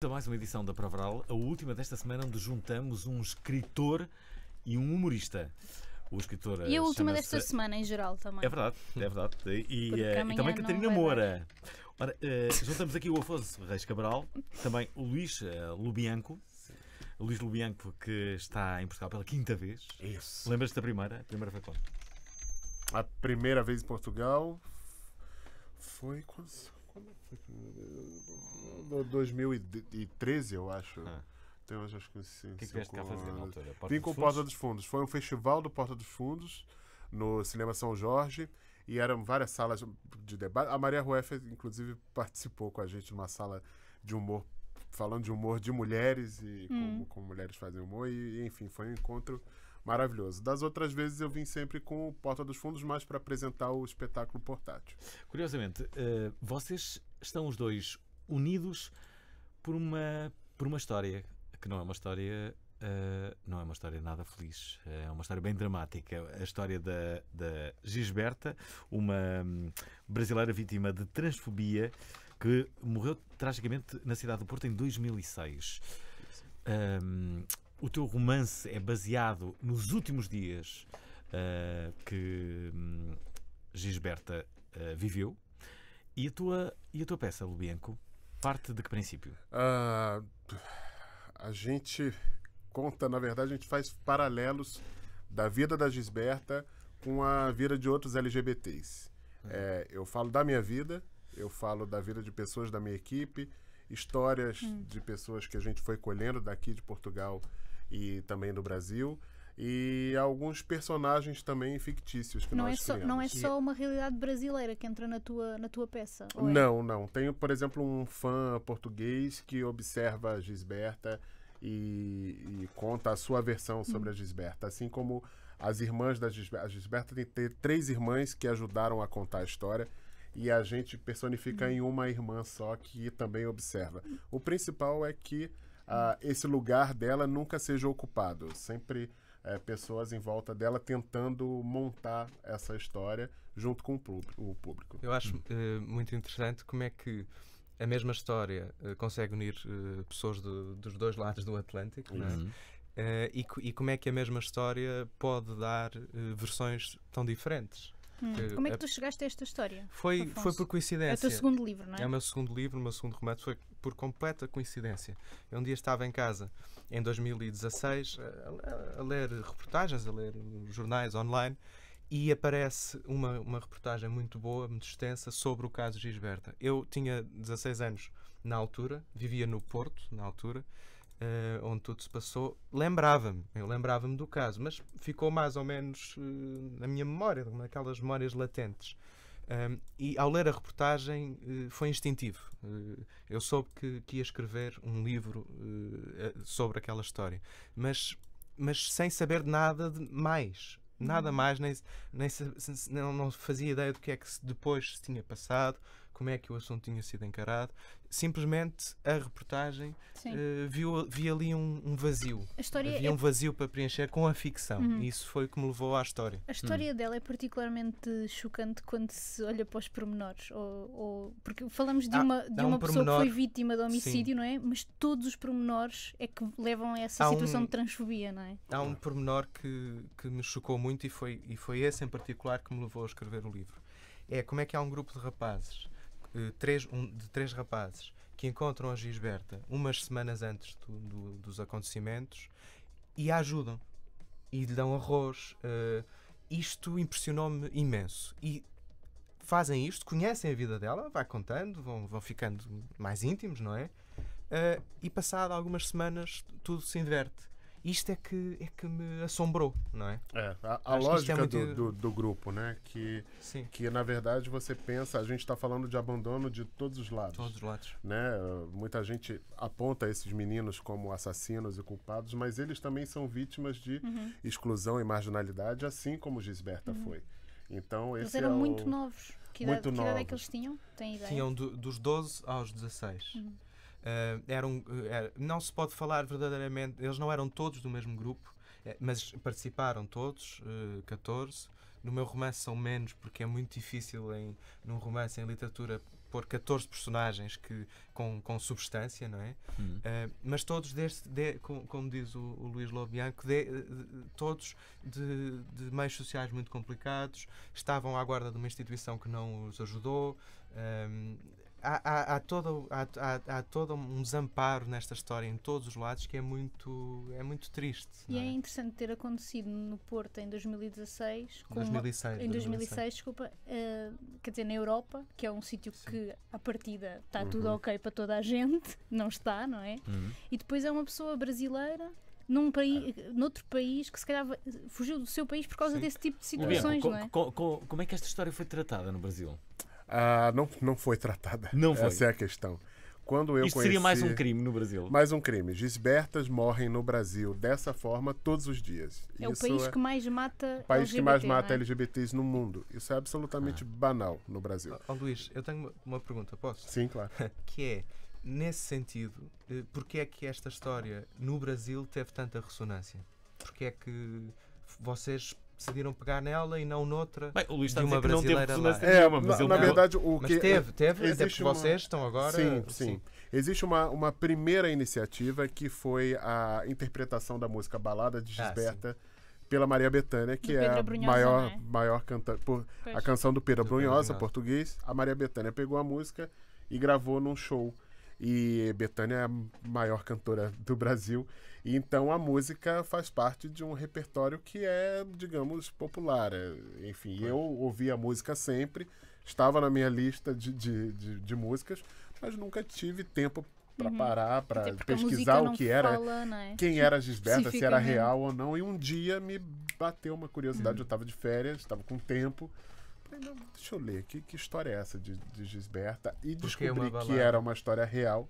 A mais uma edição da Provaral, a última desta semana onde juntamos um escritor e um humorista. O escritor e a eh, última desta semana em geral também. É verdade, é verdade. E, eh, e também Catarina Moura. Ora, uh, juntamos aqui o Afonso Reis Cabral, também o Luís uh, Lubianco. o Luís Lubianco que está em Portugal pela quinta vez. Isso. Lembras-te da primeira? A primeira foi quando? A primeira vez em Portugal foi quando, quando é 2013, eu acho. Ah. Então, eu acho que sim. O que, é que vieste cá fazer na altura? Porta Vim com Fundos? Porta dos Fundos. Foi um festival do Porta dos Fundos, no Cinema São Jorge, e eram várias salas de debate. A Maria Rueff, inclusive, participou com a gente numa sala de humor, falando de humor de mulheres e hum. como, como, mulheres fazem humor, e, e enfim, foi um encontro maravilhoso. Das outras vezes eu vim sempre com o Porta dos Fundos, mais para apresentar o espetáculo portátil. Curiosamente, uh, vocês estão os dois unidos por uma, por uma história que não é uma história. Uh, não é uma história nada feliz, é uma história bem dramática. A história da, da Gisberta, uma hum, brasileira vítima de transfobia que morreu tragicamente na cidade do Porto em 2006. Um, o teu romance é baseado nos últimos dias uh, que hum, Gisberta uh, viveu. E a, tua, e a tua peça, Lubienco, Parte de que princípio? Uh, a gente conta, na verdade, a gente faz paralelos da vida da Gisberta com a vida de outros LGBTs. Uhum. É, eu falo da minha vida, eu falo da vida de pessoas da minha equipe, histórias uhum. de pessoas que a gente foi colhendo daqui de Portugal e também do Brasil e alguns personagens também fictícios que não nós é só, Não é só uma realidade brasileira que entra na tua, na tua peça? É? Não, não. Tenho, por exemplo, um fã português que observa a Gisberta e, e conta a sua versão sobre hum. a Gisberta, assim como as irmãs da Gisberta. A Gisberta tem, três irmãs que ajudaram a contar a história e a gente personifica hum. em uma irmã só que também observa. O principal é que uh, esse lugar dela nunca seja ocupado, sempre é, pessoas em volta dela tentando montar essa história junto com o público. Eu acho uh, muito interessante como é que a mesma história uh, consegue unir uh, pessoas do, dos dois lados do Atlântico é? uhum. né? e, e, como é que a mesma história pode dar versões tão diferentes. Hum. Como é que é tu chegaste a esta história? Foi, foi por coincidência. É o teu segundo livro, não é? É o meu segundo livro, o meu segundo romance. Foi por completa coincidência. Eu um dia estava em casa, em 2016, a, a, a ler reportagens, a ler jornais online, e aparece uma, uma reportagem muito boa, muito extensa, sobre o caso Gisberta. Eu tinha 16 anos na altura, vivia no Porto na altura, uh, onde tudo se passou, lembrava-me, eu lembrava-me do caso, mas ficou mais ou menos uh, na minha memória, naquelas memórias latentes. Um, e ao ler a reportagem uh, foi instintivo. Uh, eu soube que, que, ia escrever um livro uh, sobre aquela história, mas, mas sem saber nada de mais. Nada uhum. mais, nem, nem não, fazia ideia do que é que depois se tinha passado, como é que o assunto tinha sido encarado. Simplesmente a reportagem uh, viu, viu ali um, um vazio. Havia é... um vazio para preencher com a ficção. Uhum. E isso foi o que me levou à história. A história uhum. dela é particularmente chocante quando se olha para os pormenores. Ou, ou... Porque falamos de uma, de uma um pessoa pormenor... que foi vítima de homicídio, Sim. não é? Mas todos os pormenores é que levam a essa há situação um... de transfobia, não é? Há um pormenor que, que me chocou muito e foi, e foi esse em particular que me levou a escrever o livro. É como é que há um grupo de rapazes eh, três, um, de três rapazes que encontram a Gisberta umas semanas antes do, do, dos acontecimentos e a ajudam e lhe dão arroz. Uh, isto impressionou-me imenso. E fazem isto, conhecem a vida dela, vai contando, vão, vão ficando mais íntimos, não é? Uh, e passado algumas semanas tudo se inverte. Isto é que, é que me assombrou, não é? é a, a lógica é muito... do, do, do, grupo, né? Que, Sim. que na verdade você pensa, a gente está falando de abandono de todos os lados. Todos os lados. Né? Muita gente aponta esses meninos como assassinos e culpados, mas eles também são vítimas de uhum. exclusão e marginalidade, assim como Gisberta uhum. foi. Então, eles eram é muito novos. Que idade, muito que idade novos. é que eles tinham? Tem ideia? Tinham do, dos 12 aos 16. Uhum. Uh, eh, eram, eh, era, não se pode falar verdadeiramente, eles não eram todos do mesmo grupo, eh, mas participaram todos, uh, 14. No meu romance são menos, porque é muito difícil em, num romance em literatura pôr 14 personagens que, com, com substância, não é? Uhum. Uh, mas todos, deste, de, como, como, diz o, o Luís Lobianco, de, de, todos de, de meios sociais muito complicados, estavam à guarda de uma instituição que não os ajudou, um, há, há, todo, há, há, todo um desamparo nesta história em todos os lados que é muito, é muito triste. E é? é? interessante ter acontecido no Porto em 2016, com 2006, uma, em 2006, 2006 desculpa, uh, quer dizer, na Europa, que é um sítio que à partida está uhum. tudo ok para toda a gente, não está, não é? Uhum. E depois é uma pessoa brasileira num país, ah. noutro país que se calhar fugiu do seu país por causa Sim. desse tipo de situações, Bem, não é? Co co como é que esta história foi tratada no Brasil? Ah, não, não foi tratada. Não foi. Essa é a questão. Quando eu Isso conheci, seria mais um crime no Brasil. Mais um crime. Gisbertas morrem no Brasil dessa forma todos os dias. É Isso o país é... que mais mata país LGBT, que mais mata é? LGBTs no mundo. Isso é absolutamente ah. banal no Brasil. Ah, oh, Luís, eu tenho uma pergunta, posso? Sim, claro. que é, nesse sentido, eh, porque é que esta história no Brasil teve tanta ressonância? Porque é que vocês decidiram pegar nela e não noutra. Bem, o Luís está de uma brasileira não teve lá. É, mas na, na verdade o mas que é- teve, teve, até porque uma... vocês estão agora. Sim, sim. sim. Existe uma, uma primeira iniciativa que foi a interpretação da música Balada de ah, Gisberta. Ah, pela Maria Bethânia, que é a Brunhosa, maior, né? maior cantante. A canção do Pedro, do Pedro Brunhosa, português. A Maria Bethânia pegou a música e gravou num show e Betânia é a maior cantora do Brasil. E então a música faz parte de um repertório que é, digamos, popular. Enfim, eu ouvia música sempre, estava na minha lista de, de, de, de músicas, mas nunca tive tempo para uhum. parar, para pesquisar o que era, fala, né? quem era a Gisberta, se, se era real ou não. E um dia me bateu uma curiosidade, uhum. eu estava de férias, estava com tempo não, deixa eu ler aqui, que história é essa de, de Gisberta? E descobri que, que era uma história real.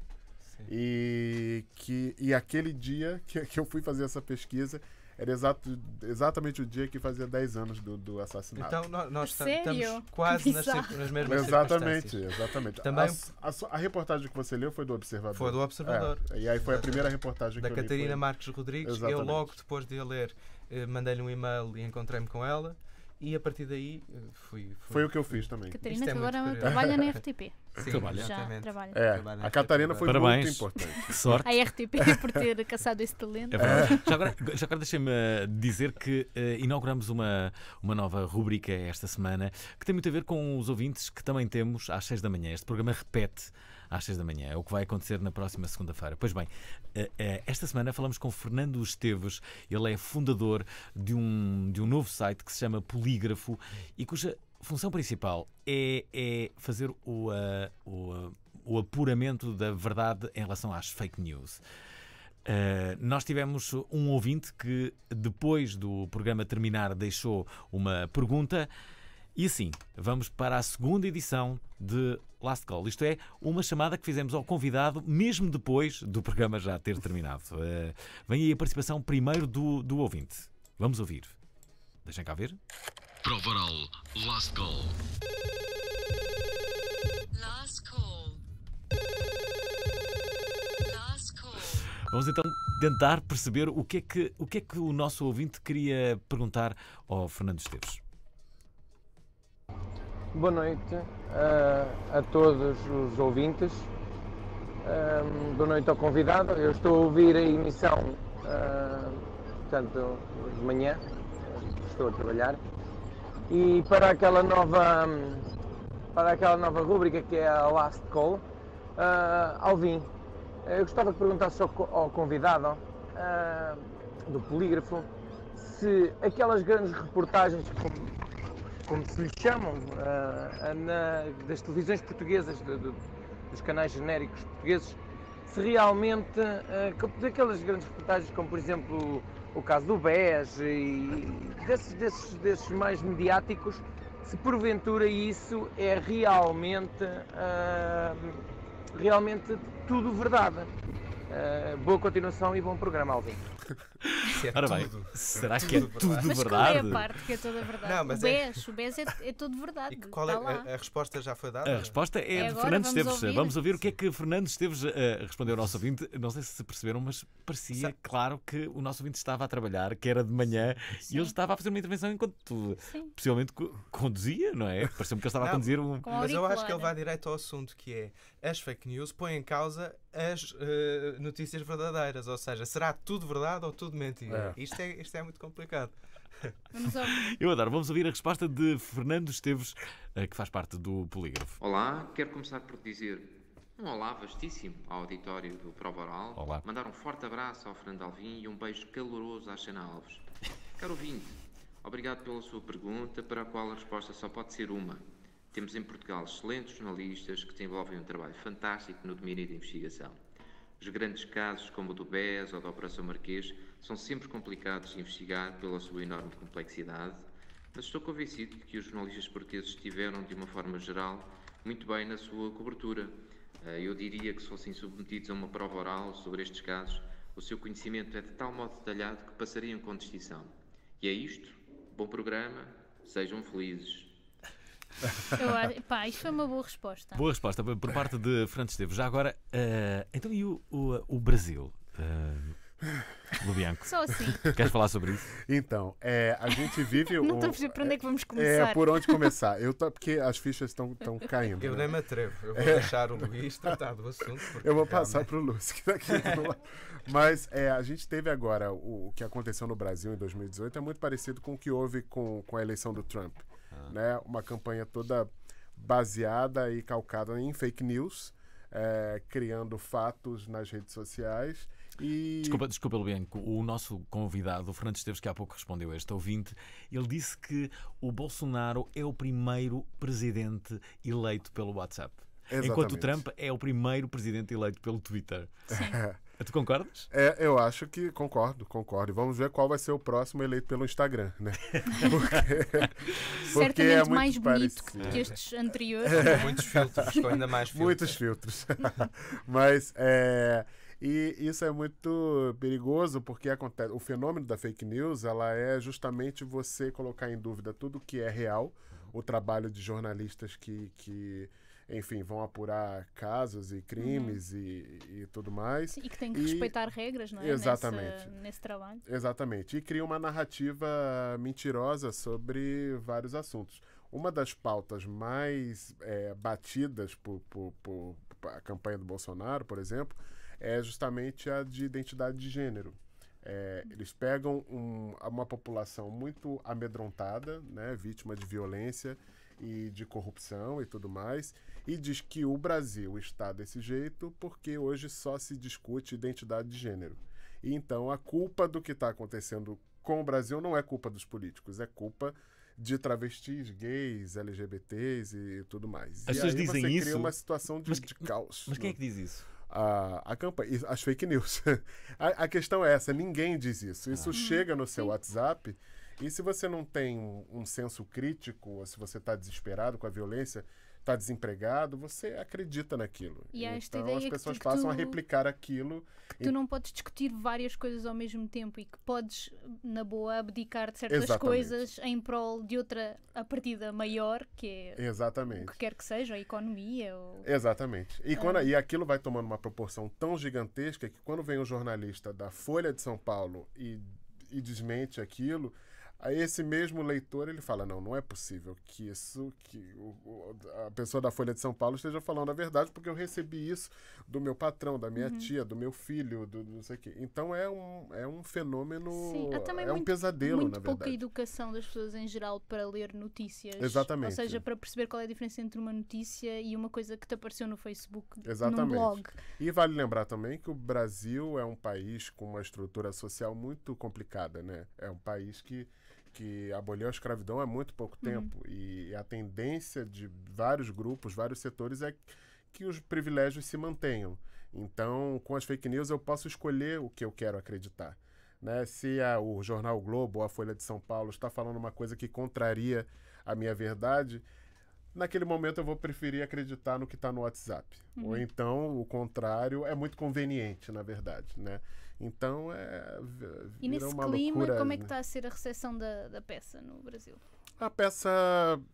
Sim. E, que, e aquele dia que, que eu fui fazer essa pesquisa era exato, exatamente o dia que fazia 10 anos do, do assassinato. Então nós tá, estamos quase nas, nas, mesmas Exatamente, exatamente. Também... A, a, a, reportagem que você leu foi do Observador. Foi do Observador. É, e aí foi a primeira reportagem da que eu Catarina li, foi... Marques Rodrigues. Exatamente. Eu logo depois de a ler eh, mandei-lhe um e-mail e encontrei-me com ela. E a partir daí eh, fui, fui foi o que eu fiz também. Catarina, que é agora trabalha na RTP. Sim, trabalha. Já trabalha. É, trabalha a Catarina foi Parabéns. muito importante. Que sorte. A RTP por ter caçado esse talento. É já agora, já agora deixem-me eh, dizer que uh, inauguramos uma, uma nova rubrica esta semana que tem muito a ver com os ouvintes que também temos às 6 da manhã. Este programa repete às 6 da manhã. É o que vai acontecer na próxima segunda-feira. Pois bem, eh, eh, esta semana falamos com Fernando Esteves. Ele é fundador de um, de um novo site que se chama Polígrafo e cuja função principal é, é fazer o, uh, o, uh, o apuramento da verdade em relação às fake news. Uh, nós tivemos um ouvinte que, depois do programa terminar, deixou uma pergunta e assim, vamos para a segunda edição de Last Call. Isto é, uma chamada que fizemos ao convidado, mesmo depois do programa já ter terminado. Uh, vem aí a participação primeiro do, do ouvinte. Vamos ouvir. Deixem cá ver. Provaral Last Call. Last Call. Last Call. Vamos então tentar perceber o que, é que, o que é que o nosso ouvinte queria perguntar ao Fernando Esteves. Boa noite a, eh, a todos os ouvintes. Um, ehm, boa noite ao convidado. Eu estou a ouvir a emissão, uh, portanto, de manhã, estou a trabalhar. E para aquela nova, para aquela nova rúbrica que é a Last Call, uh, Alvin, eu gostava de perguntar só ao convidado uh, do polígrafo se aquelas grandes reportagens como se lhe chamam, uh, na, das televisões portuguesas, de, de, dos canais genéricos portugueses, se realmente, uh, daquelas grandes reportagens como, por exemplo, o, o caso do BES e desses, desses, desses mais mediáticos, se porventura isso é realmente, uh, realmente tudo verdade. Uh, boa continuação e bom programa, Alvin. Se é Ora bem, é tudo. será tudo que é tudo é verdade? Mas qual é a parte que é toda verdade? Não, mas o BES, é... o BES é, é tudo verdade. E qual é, tá a, a, resposta já foi dada? A resposta é, é de Fernando Esteves. Ouvir? Vamos ouvir Sim. o que é que Fernando Esteves uh, respondeu ao nosso ouvinte. Não sei se perceberam, mas parecia claro que o nosso ouvinte estava a trabalhar, que era de manhã, Sim. e ele estava a fazer uma intervenção enquanto Sim. possivelmente conduzia, não é? Pareceu-me que ele estava não, a conduzir um. Mas eu acho que ele vai direto ao assunto, que é as fake news põem em causa as uh, notícias verdadeiras. Ou seja, será tudo verdade ou tudo tudo mentira. É. Isto, é, isto é muito complicado. Vamos ouvir. Eu adoro. Vamos ouvir a resposta de Fernando Esteves, eh, que faz parte do Polígrafo. Olá, quero começar por dizer um olá vastíssimo ao auditório do Prova Oral. Olá. Mandar um forte abraço ao Fernando Alvim e um beijo caloroso à Xena Alves. Caro ouvinte, obrigado pela sua pergunta, para a qual a resposta só pode ser uma. Temos em Portugal excelentes jornalistas que desenvolvem um trabalho fantástico no domínio da investigação. Os grandes casos, como o do BES ou da Operação Marquês, são sempre complicados de investigar pela sua enorme complexidade, mas estou convencido de que os jornalistas portugueses estiveram, de uma forma geral, muito bem na sua cobertura. Eh, eu diria que se fossem submetidos a uma prova oral sobre estes casos, o seu conhecimento é de tal modo detalhado que passariam com distinção. E é isto. Bom programa. Sejam felizes. Eu pá, isto foi uma boa resposta. Boa resposta por parte de Fernando Esteves. Já agora, uh, então e o, o, o Brasil? Uh, Lubianco. Só assim. Queres falar sobre isso? Então, é, a gente vive. Não estou a perceber por onde é que vamos é, começar. É, por onde começar? Eu tô, porque as fichas estão caindo. Eu né? nem me atrevo. Eu vou é. deixar o Luiz tratar do assunto. Eu vou passar para o Luiz, que daqui tá Mas é, a gente teve agora o, o, que aconteceu no Brasil em 2018 é muito parecido com o que houve com, com a eleição do Trump. Ah. Né? Uma campanha toda baseada e calcada em fake news, é, criando fatos nas redes sociais. E... Desculpa, desculpa, Lubianco, o nosso convidado, o Fernando Esteves, que há pouco respondeu a este ouvinte, ele disse que o Bolsonaro é o primeiro presidente eleito pelo WhatsApp. Exatamente. Enquanto o Trump é o primeiro presidente eleito pelo Twitter. Sim. Tu concordas? É, eu acho que concordo, concordo. Vamos ver qual vai ser o próximo eleito pelo Instagram, né? Porque, porque é muito mais bonito parecido. que estes anteriores. É. Muitos filtros, com ainda mais filtros. Muitos filtros. Mas é, e isso é muito perigoso porque acontece. O fenômeno da fake news, ela é justamente você colocar em dúvida tudo que é real, o trabalho de jornalistas que, que enfim, vão apurar casos e crimes uhum. e, e tudo mais. E que tem que e, respeitar regras, não é? Exatamente. Nesse, nesse, trabalho. Exatamente. E cria uma narrativa mentirosa sobre vários assuntos. Uma das pautas mais é, batidas por, por, por, por a campanha do Bolsonaro, por exemplo, é justamente a de identidade de gênero. É, uhum. eles pegam um, uma população muito amedrontada, né, vítima de violência e de corrupção e tudo mais, e diz que o Brasil está desse jeito porque hoje só se discute identidade de gênero. E então a culpa do que está acontecendo com o Brasil não é culpa dos políticos, é culpa de travestis, gays, LGBTs e tudo mais. As e pessoas dizem você isso. Cria uma situação de, mas, de caos. Mas quem é né? que diz isso? A, a campanha, as fake news. a, a, questão é essa: ninguém diz isso. Isso ah. Uhum. chega no seu WhatsApp. E se você não tem um, um senso crítico, ou se você está desesperado com a violência, está desempregado, você acredita naquilo. E esta então as pessoas que tu, passam a replicar aquilo. Tu e... não podes discutir várias coisas ao mesmo tempo e que podes, na boa, abdicar de certas Exatamente. coisas em prol de outra a partida maior, que é Exatamente. o que quer que seja, a economia. Ou... Exatamente. E, quando, ah. e aquilo vai tomando uma proporção tão gigantesca que quando vem um jornalista da Folha de São Paulo e, e desmente aquilo Aí esse mesmo leitor, ele fala, não, não é possível que isso, que o, a pessoa da Folha de São Paulo esteja falando a verdade, porque eu recebi isso do meu patrão, da minha uhum. tia, do meu filho, do, não sei o quê. Então é um, é um fenômeno, Sim, é, é um pesadelo, muito na verdade. pouca educação das pessoas em geral para ler notícias. Exatamente. Ou seja, para perceber qual é a diferença entre uma notícia e uma coisa que te apareceu no Facebook, Exatamente. num blog. E vale lembrar também que o Brasil é um país com uma estrutura social muito complicada, né? É um país que que aboliu a escravidão há é muito pouco uhum. tempo. E a tendência de vários grupos, vários setores é que os privilégios se mantenham. Então, com as fake news, eu posso escolher o que eu quero acreditar. Né? Se a, o jornal Globo ou a Folha de São Paulo está falando uma coisa que contraria a minha verdade, naquele momento eu vou preferir acreditar no que está no WhatsApp. Uhum. Ou então o contrário é muito conveniente, na verdade, né? Então é. E nesse uma clima, loucura, como é que está a ser a recepção da, da peça no Brasil? A peça,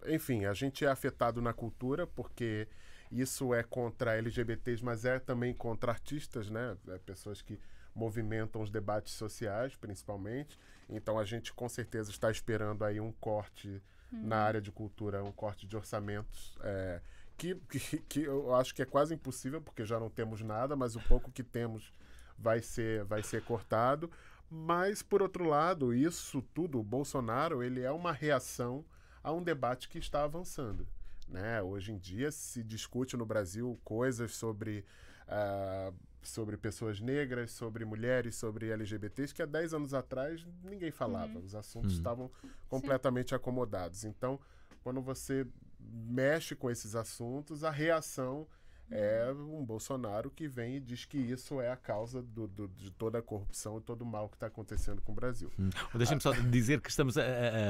enfim, a gente é afetado na cultura porque isso é contra LGBTs, mas é também contra artistas, né? É pessoas que movimentam os debates sociais, principalmente. Então a gente com certeza está esperando aí um corte hum. na área de cultura, um corte de orçamentos. É, que, que, que eu acho que é quase impossível, porque já não temos nada, mas o pouco que temos vai ser, vai ser cortado. Mas, por outro lado, isso tudo, o Bolsonaro, ele é uma reação a um debate que está avançando. Né? Hoje em dia se discute no Brasil coisas sobre, uh, sobre pessoas negras, sobre mulheres, sobre LGBTs, que há 10 anos atrás ninguém falava. Uhum. Os assuntos uhum. estavam completamente Sim. acomodados. Então, quando você mexe com esses assuntos, a reação é um Bolsonaro que vem e diz que isso é a causa do, do, de toda a corrupção e todo o mal que está acontecendo com o Brasil. Hum. Deixa-me só dizer que estamos a,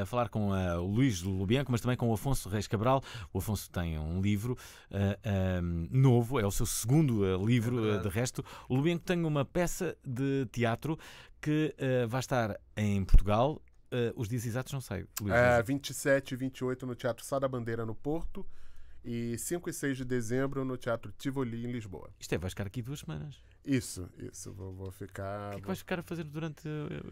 a falar com eh, o Luís Lubianco, mas também com o Afonso Reis Cabral. O Afonso tem um livro uh, eh, um, ehm, novo, é o seu segundo eh, livro, é de resto. O Lubianco tem uma peça de teatro que vai estar em Portugal. os dias exatos não sei. Luís, é, 27 e 28 no Teatro Sá da Bandeira, no Porto e 5 e 6 de dezembro no Teatro Tivoli, em Lisboa. Isto é, vais ficar aqui duas semanas. Isso, isso, vou, vou ficar. O que é que vais ficar a fazer durante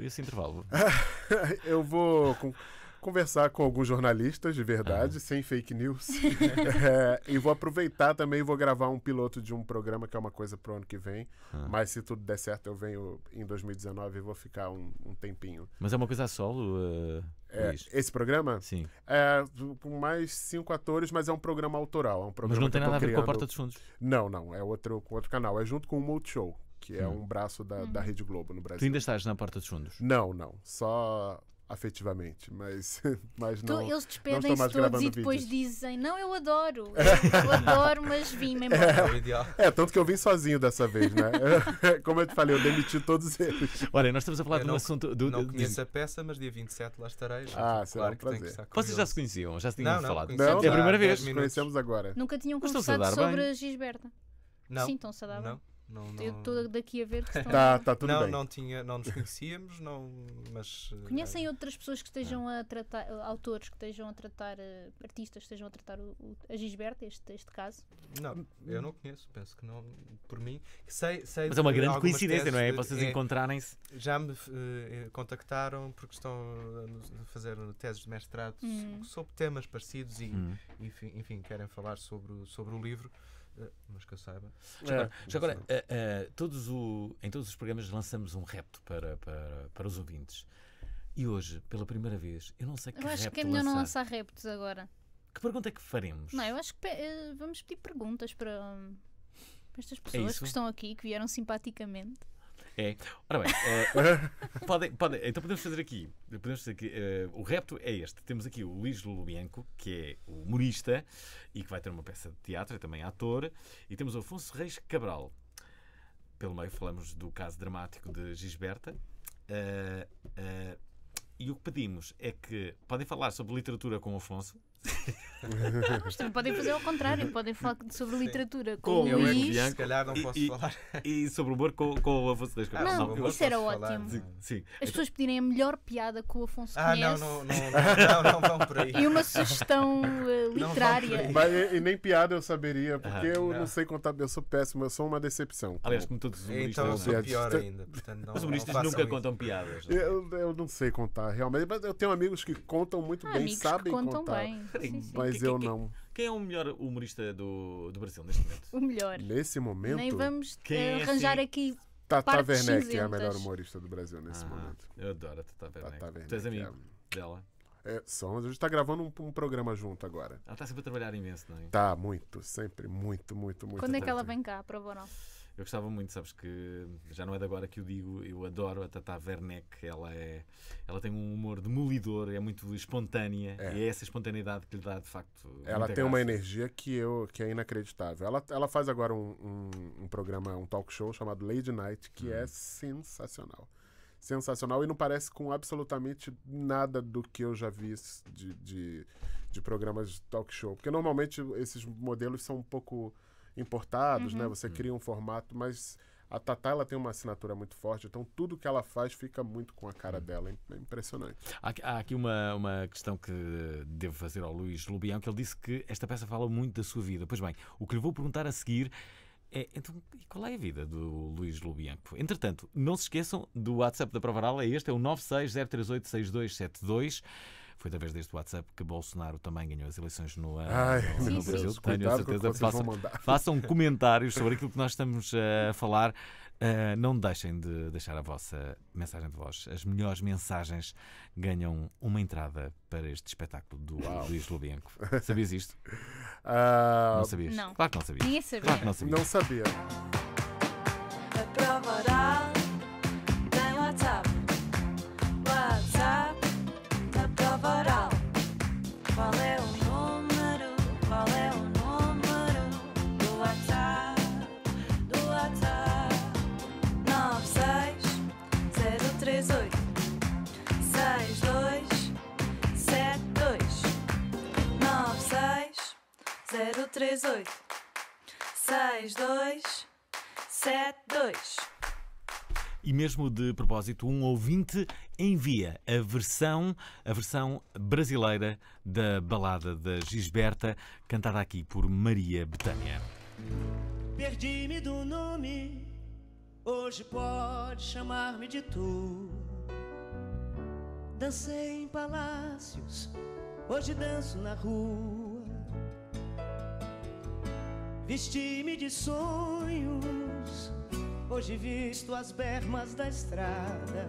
esse intervalo? eu vou com, conversar com alguns jornalistas de verdade, ah. sem fake news. é, e vou aproveitar também, vou gravar um piloto de um programa que é uma coisa para o ano que vem. Ah. Mas se tudo der certo, eu venho em 2019 e vou ficar um, um tempinho. Mas é uma coisa a solo? Uh... É, esse programa? Sim. É, com mais cinco atores, mas é um programa autoral. É um programa mas não tem nada a ver com a Porta dos Fundos. Não, não. É outro, com outro canal. É junto com o Multishow, que é hum. um braço da, hum. da Rede Globo no Brasil. Tu ainda estás na Porta dos Fundos? Não, não. Só afetivamente, mas, mas não. Eles despedem-se todos e depois vídeos. dizem: Não, eu adoro, eu, adoro, mas vim-me É, é, é, tanto que eu vim sozinho dessa vez, né? Como eu te falei, eu demiti todos eles. Olha, nós estamos a falar eu de um não, assunto. Do, não conheço a peça, mas dia 27 lá estarei. Ah, será claro um prazer. Vocês já se conheciam? Já se tinham não, falado? Não, não, é a primeira vez. Conhecemos agora. Nunca tinham conversado sobre bem. a Gisberta. Não. Sintam-se a dar não. bem. Não, não... Eu estou daqui a ver que estão... tá, tá tudo não, bem. Não, tinha, não nos conhecíamos, não, mas... Eh, Conhecem outras pessoas que estejam é. a tratar, eh, autores que estejam a tratar, eh, artistas que estejam a tratar o, o, a Gisberta, este, este caso? Não, eu não conheço, penso que não, por mim. Sei, sei mas é uma grande coincidência, não é? Vocês é, encontrarem-se. Já me uh, contactaram porque estão a fazer teses de mestrado hum. sobre temas parecidos e, hum. enfim, enfim, querem falar sobre, sobre o livro. Eh, mas que eu saiba. Já agora, é, já agora uh, uh, todos o, em todos os programas lançamos um repto para, para, para os ouvintes. E hoje, pela primeira vez, eu não sei que Eu acho repto que é melhor não lançar reptos agora. Que pergunta é que faremos? Não, eu acho que vamos pedir perguntas para, hum, para estas é pessoas que estão aqui, que vieram simpaticamente. É. Ora bem, uh, podem, então podemos fazer aqui. Podemos fazer aqui uh, o repto é este. Temos aqui o Luís Lulubianco, que é humorista e que vai ter uma peça de teatro, é também ator. E temos o Afonso Reis Cabral. Pelo meio falamos do caso dramático de Gisberta. Uh, e o que pedimos é que podem falar sobre literatura com o Afonso, Mas também podem fazer ao contrário, podem falar sobre literatura com, com o Luís. se calhar não posso e, falar. E, e sobre o humor com, com o Afonso Reis Não, não, não isso era ótimo. Sim. As pessoas pedirem a melhor piada com o Afonso ah, Ah, não, não, não, não, não vão por aí. E uma sugestão uh, literária. Mas, e, nem piada eu saberia, porque ah, eu não. sei contar, eu sou péssimo, eu sou uma decepção. Aliás, como todos os humoristas. Então eu sou pior ainda. Portanto, não, os humoristas nunca isso. contam piadas. É? Eu, eu não sei contar, realmente. Mas eu tenho amigos que contam muito ah, bem, sabem contam contar. Bem. Sim, sim. Mas eu não. Quem é o melhor humorista do, do Brasil neste momento? O melhor. Nesse momento. Nem vamos eh, é assim, arranjar assim? aqui. Tata Werneck é a melhor humorista do Brasil nesse ah, momento. Eu adoro a Tata Werneck. Tata Werneck. Tu és amigo é... dela? É, são, a gente está gravando um, um, programa junto agora. Ela está sempre a trabalhar imenso, não é? Tá, muito, sempre, muito, muito, é muito. Quando muito é que ela vem cá para o eu gostava muito, sabes que já não é de agora que eu digo, eu adoro a Tata Werneck, ela é ela tem um humor demolidor, é muito espontânea, é. e é essa espontaneidade que lhe dá de facto. Ela tem graça. uma energia que eu que é inacreditável. Ela, ela faz agora um, um, um programa, um talk show chamado Lady Night, que hum. é uhum. sensacional sensacional e não parece com absolutamente nada do que eu já vi de, de, de, programas de talk show. Porque normalmente esses modelos são um pouco importados, né? uhum. né? Você cria um formato, mas a Tatá ela tem uma assinatura muito forte, então tudo que ela faz fica muito com a cara dela. É impressionante. Há, há aqui uma, uma questão que devo fazer ao Luís Lubião, que ele disse que esta peça fala muito da sua vida. Pois bem, o que lhe vou perguntar a seguir é, então, e qual é a vida do Luís Lubianco? Entretanto, não se esqueçam do WhatsApp da Provaral, é este, é o 960386272. Foi através deste WhatsApp que Bolsonaro também ganhou as eleições no, Ai, no, no Brasil. Tenho a certeza. Façam, façam comentários sobre aquilo que nós estamos eh, a falar. Uh, não deixem de deixar a vossa mensagem de voz. As melhores mensagens ganham uma entrada para este espetáculo do Uau. Luís Lubienco. Sabias isto? Uh... Não sabias? Não. Claro que não sabias. Ninguém sabia. Claro que não sabias. Não sabia. 038 6272 E mesmo de propósito, um ouvinte envia a versão, a versão brasileira da balada da Gisberta, cantada aqui por Maria Betânia. Perdi-me do nome, hoje pode chamar-me de tu. Dancei em palácios, hoje danço na rua. Vesti-me de sonhos, hoje visto as bermas da estrada.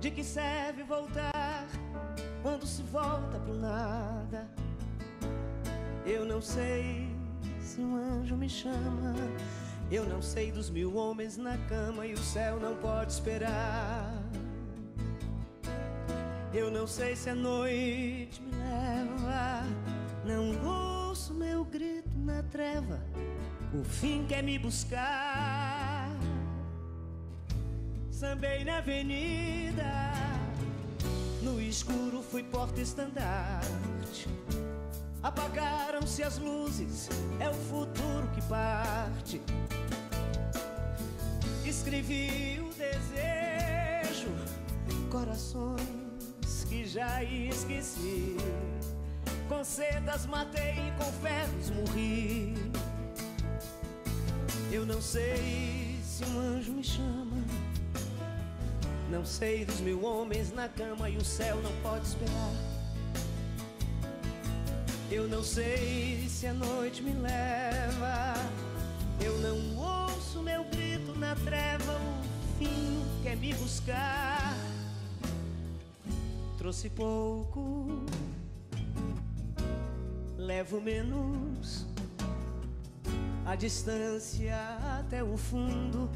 De que serve voltar quando se volta pro nada? Eu não sei se um anjo me chama. Eu não sei dos mil homens na cama e o céu não pode esperar. Eu não sei se a noite me leva. Não ouço meu grito na treva o fim quer me buscar. Sambei na avenida. No escuro fui porta-estandarte. Apagaram-se as luzes, é o futuro que parte. Escrevi o desejo, corações que já esqueci. Com sedas matei, e com ferros morri. Eu não sei se um anjo me chama. Não sei dos mil homens na cama e o céu não pode esperar. Eu não sei se a noite me leva. Eu não ouço meu grito na treva. O fim quer me buscar. Trouxe pouco, levo menos a distância até o fundo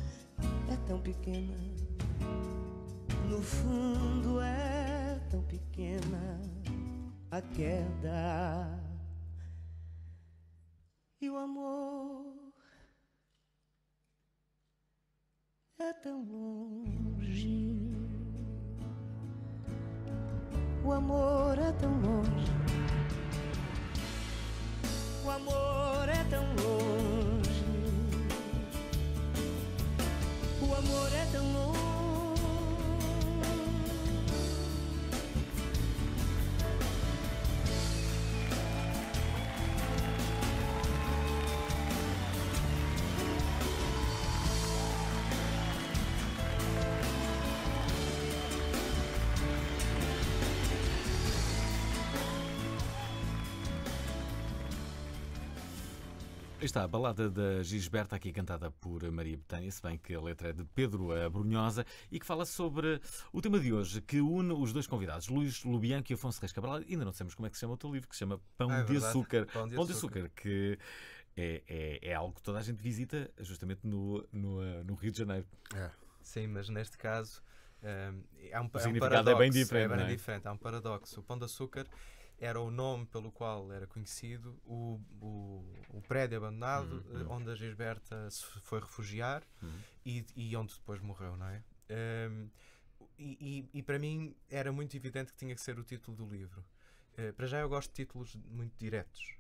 é tão pequena. No fundo é tão pequena a queda. E o amor é tão longe. O amor é tão longe. O amor é tão longe. amor é tão está a balada da Gisberta, aqui cantada por Maria Betânia, se bem que a letra é de Pedro Brunhosa, e que fala sobre o tema de hoje, que une os dois convidados, Luís Lubianco e Afonso Reis Cabral. Ainda não sabemos como é que se chama o teu livro, que se chama Pão, é de, açúcar. Pão de Açúcar. Pão de Açúcar, que é, é, é, algo que toda a gente visita justamente no, no, no Rio de Janeiro. É, sim, mas neste caso eh, é um, é um é paradoxo. É bem diferente. É bem diferente. é um paradoxo. O Pão de Açúcar era o nome pelo qual era conhecido o, o, o prédio abandonado uhum, eh, uhum. onde a Gisberta se foi refugiar uhum. e, e, onde depois morreu, não é? Um, ehm, e, e, e, para mim era muito evidente que tinha que ser o título do livro. Uh, para já eu gosto de títulos muito diretos.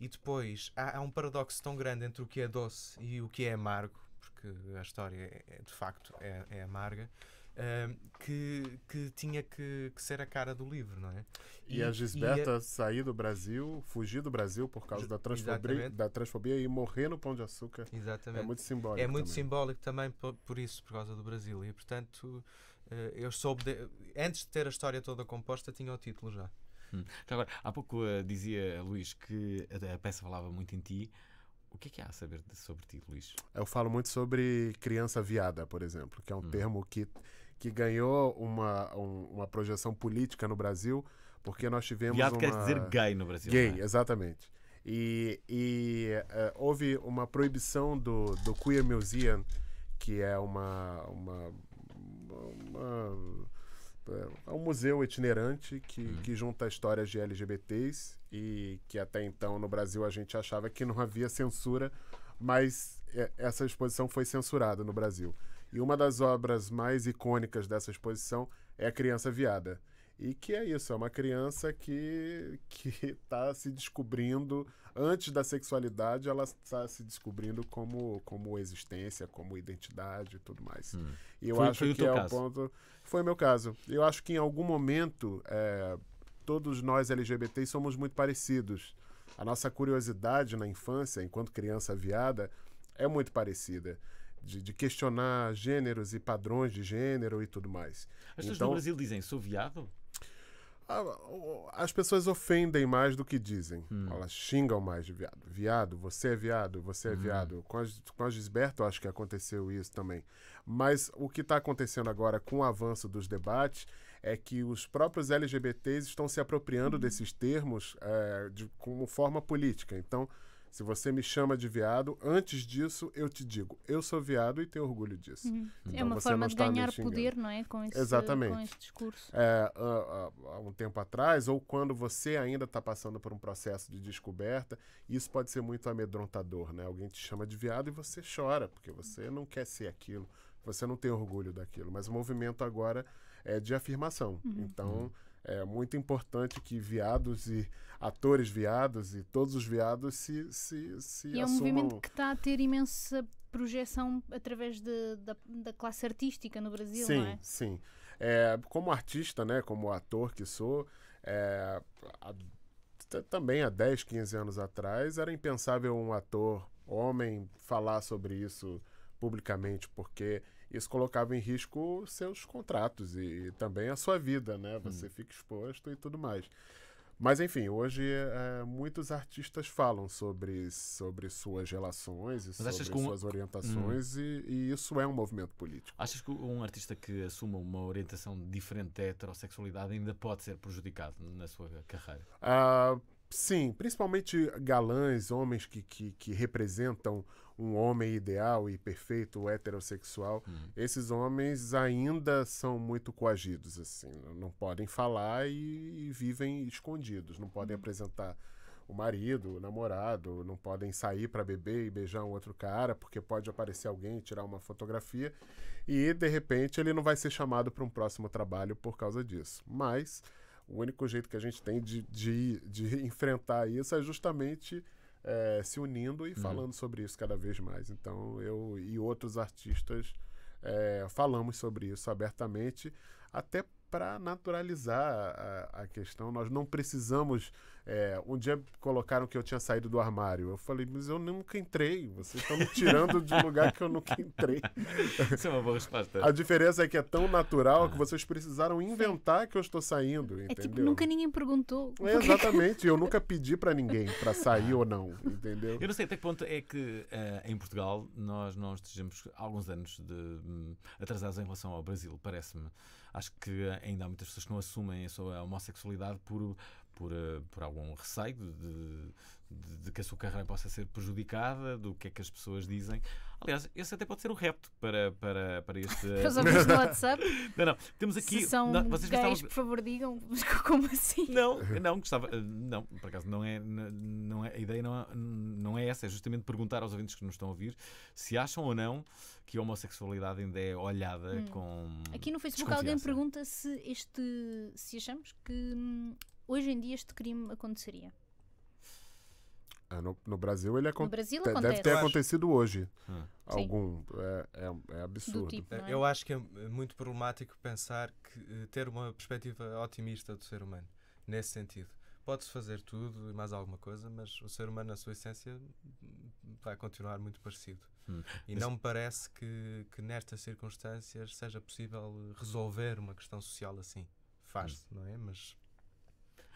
E depois há, há um paradoxo tão grande entre o que é doce e o que é amargo, porque a história é, é de facto é, é amarga, Ehm, que, que tinha que, que, ser a cara do livro, não é? E, e a Gisberta e é- a... sair do Brasil, fugir do Brasil por causa da transfobia, da transfobia e morrer no Pão de Açúcar. É exatamente. É muito simbólico. É muito também. simbólico também por, por, isso, por causa do Brasil. E portanto, eh, eu soube. De... Antes de ter a história toda composta, tinha o título já. Hum. Agora, há pouco uh, dizia Luís que a, a peça falava muito em ti. O que é que há a saber de, sobre ti, Luís? Eu falo muito sobre criança viada, por exemplo, que é um hum. termo que que ganhou uma, um, uma projeção política no Brasil, porque nós tivemos. Viado uma... quer dizer gay no Brasil. Gay, né? exatamente. E, e uh, houve uma proibição do, do Queer Museum, que é uma, uma, uma é, é um museu itinerante que, uhum. que junta histórias de LGBTs e que até então no Brasil a gente achava que não havia censura, mas essa exposição foi censurada no Brasil. E uma das obras mais icônicas dessa exposição é A Criança Viada. E que é isso, é uma criança que que está se descobrindo antes da sexualidade, ela está se descobrindo como como existência, como identidade e tudo mais. Hum. E eu foi, acho foi que é o ponto. Foi meu caso. Eu acho que em algum momento é, todos nós LGBTs somos muito parecidos. A nossa curiosidade na infância, enquanto criança viada, é muito parecida de, de, questionar gêneros e padrões de gênero e tudo mais. As pessoas então, no Brasil dizem sou viado? Ah, as pessoas ofendem mais do que dizem. Hum. Elas xingam mais de viado. Viado, você é viado, você é hum. viado. Com a, com a Gisberto, acho que aconteceu isso também. Mas o que está acontecendo agora com o avanço dos debates é que os próprios LGBTs estão se apropriando hum. desses termos é, de, como forma política. Então, se você me chama de viado, antes disso eu te digo, eu sou viado e tenho orgulho disso. Uhum. É então, é uma forma de ganhar poder, não é? Com esse, Exatamente. Com esse discurso. É, há, há um tempo atrás, ou quando você ainda está passando por um processo de descoberta, isso pode ser muito amedrontador, né? Alguém te chama de viado e você chora, porque você não quer ser aquilo, você não tem orgulho daquilo. Mas o movimento agora é de afirmação. Uhum. Então. Uhum é muito importante que viados e atores viados e todos os viados se, se, se e assumam. É um movimento que está a ter imensa projeção através de, da, da classe artística no Brasil, sim, não é? Sim, é, como artista, né, como ator que sou, é, também há 10, 15 anos atrás era impensável um ator homem falar sobre isso publicamente, porque isso colocava em risco seus contratos e também a sua vida, né? Hum. Você hum. fica exposto e tudo mais. Mas enfim, hoje é, muitos artistas falam sobre, sobre suas relações e Mas sobre suas um... orientações hum. e, e, isso é um movimento político. Achas que um artista que assuma uma orientação diferente da heterossexualidade ainda pode ser prejudicado na sua carreira? Uh, Sim, principalmente galãs, homens que, que, que, representam um homem ideal e perfeito, heterossexual. Uhum. Esses homens ainda são muito coagidos, assim, não podem falar e, e vivem escondidos, não podem uhum. apresentar o marido, o namorado, não podem sair para beber e beijar um outro cara, porque pode aparecer alguém, tirar uma fotografia e de repente ele não vai ser chamado para um próximo trabalho por causa disso. Mas o único jeito que a gente tem de, de, de enfrentar isso é justamente é, se unindo e uhum. falando sobre isso cada vez mais. Então, eu e outros artistas é, falamos sobre isso abertamente, até para naturalizar a, a, questão. Nós não precisamos. É, um dia colocaram que eu tinha saído do armário. Eu falei, mas eu nunca entrei. Vocês estão me tirando de um lugar que eu nunca entrei. Isso é uma boa resposta. A diferença é que é tão natural que ah. vocês precisaram inventar que eu estou saindo. Entendeu? É tipo, nunca ninguém perguntou. É, exatamente. eu nunca pedi para ninguém para sair ou não. Entendeu? Eu não sei até que ponto é que uh, em Portugal nós não estejamos alguns anos de, um, atrasados em relação ao Brasil, parece-me acho que ainda há muitas pessoas que não assumem a sua homossexualidade por, por, eh, por algum receio de, de, de, que a sua carreira possa ser prejudicada, do que é que as pessoas dizem. Aliás, esse até pode ser o repto para, para, para este. Para os ouvintes do WhatsApp. Não, não. Temos aqui. Se são não, vocês gays, gostavam... por favor, digam, como assim? Não, não, gostava. Eh, não, por acaso, não é, não é, a ideia não é, não é essa, é justamente perguntar aos ouvintes que nos estão a ouvir se acham ou não que a homossexualidade ainda é olhada hum. com. Aqui no Facebook alguém pergunta se este. se achamos que hum, hoje em dia este crime aconteceria. É, no, no, Brasil ele é no Brasil te, deve ter acontecido hoje. Hum. Algum. É, é, é absurdo. Tipo, é, é? eu acho que é muito problemático pensar que eh, ter uma perspectiva otimista do ser humano, nesse sentido. Pode-se fazer tudo e mais alguma coisa, mas o ser humano, na sua essência, vai continuar muito parecido. Hum. E não me parece que, que nestas circunstâncias seja possível resolver uma questão social assim. Faz-se, hum. não é? Mas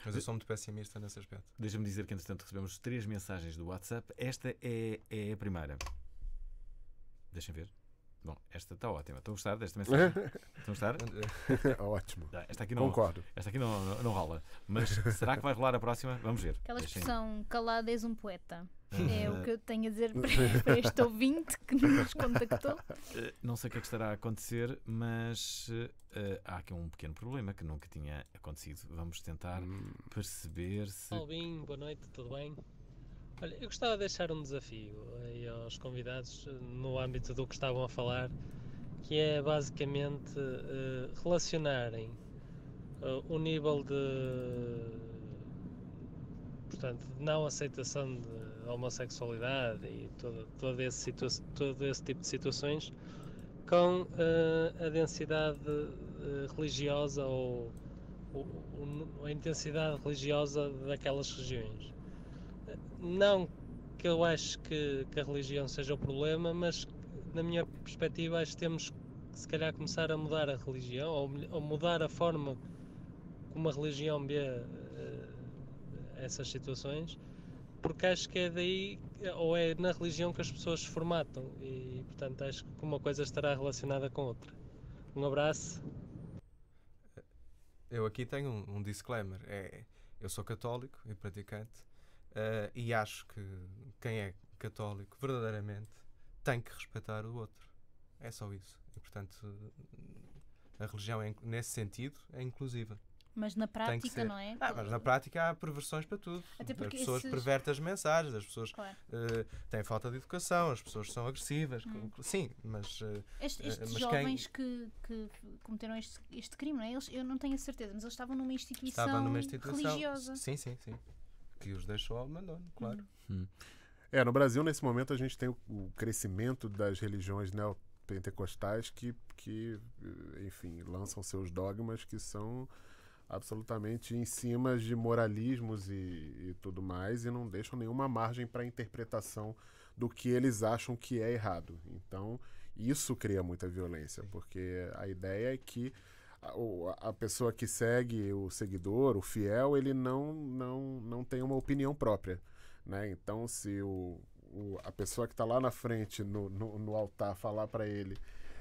mas eu sou muito pessimista nesse aspecto. Deixa-me dizer que, entretanto, recebemos três mensagens do WhatsApp. Esta é, é a primeira. Deixem ver. Bom, esta está ótima. estão a gostar desta mensagem. Estão a gostar? Ótimo. Tá, esta aqui não, Concordo. Esta aqui não, não, não rola. Mas será que vai rolar a próxima? Vamos ver. Aquela expressão calada és um poeta. Ah. É o que eu tenho a dizer para este ouvinte que nos contactou. Ah, não sei o que é que estará a acontecer, mas uh, há aqui um pequeno problema que nunca tinha acontecido. Vamos tentar hum. perceber se. Albin, boa noite, tudo bem? Olha, eu gostava de deixar um desafio aí aos convidados eh, no âmbito do que estavam a falar, que é basicamente uh, relacionarem uh, o nível de portanto, não aceitação de homossexualidade e todo, todo, esse, todo esse tipo de situações com uh, a densidade uh, religiosa ou, ou, ou a intensidade religiosa daquelas regiões não que eu acho que, que a religião seja o problema, mas na minha perspectiva acho que temos que se calhar começar a mudar a religião ou, ou mudar a forma como a religião vê uh, essas situações, porque acho que é daí, ou é na religião que as pessoas se formatam e, portanto, acho que uma coisa estará relacionada com outra. Um abraço. Eu aqui tenho um, um disclaimer: é, eu sou católico e praticante, Uh, e acho que quem é católico verdadeiramente tem que respeitar o outro. É só isso. E, portanto, a religião, é, nesse sentido, é inclusiva. Mas na prática, não é? Ah, mas na prática há perversões para tudo. Até porque as pessoas esses... pervertem as mensagens, as pessoas uh, têm falta de educação, as pessoas são agressivas. Hum. Sim, mas. Uh, ah, estes, estes mas jovens quem... que, que cometeram este, este crime, não é? eles, eu não tenho a certeza, mas eles estavam numa instituição, estavam numa instituição religiosa. Sim, sim, sim que os deixou ao abandono, claro. Uhum. Hum. É, no Brasil, nesse momento, a gente tem o, crescimento das religiões neopentecostais que, que, eh, enfim, lançam seus dogmas que são absolutamente em cima de moralismos e, e tudo mais e não deixam nenhuma margem para interpretação do que eles acham que é errado. Então, isso cria muita violência, porque a ideia é que a, pessoa que segue o seguidor, o fiel, ele não, não, não tem uma opinião própria. Né? Então, se o, o a pessoa que está lá na frente, no, no, no altar, falar para ele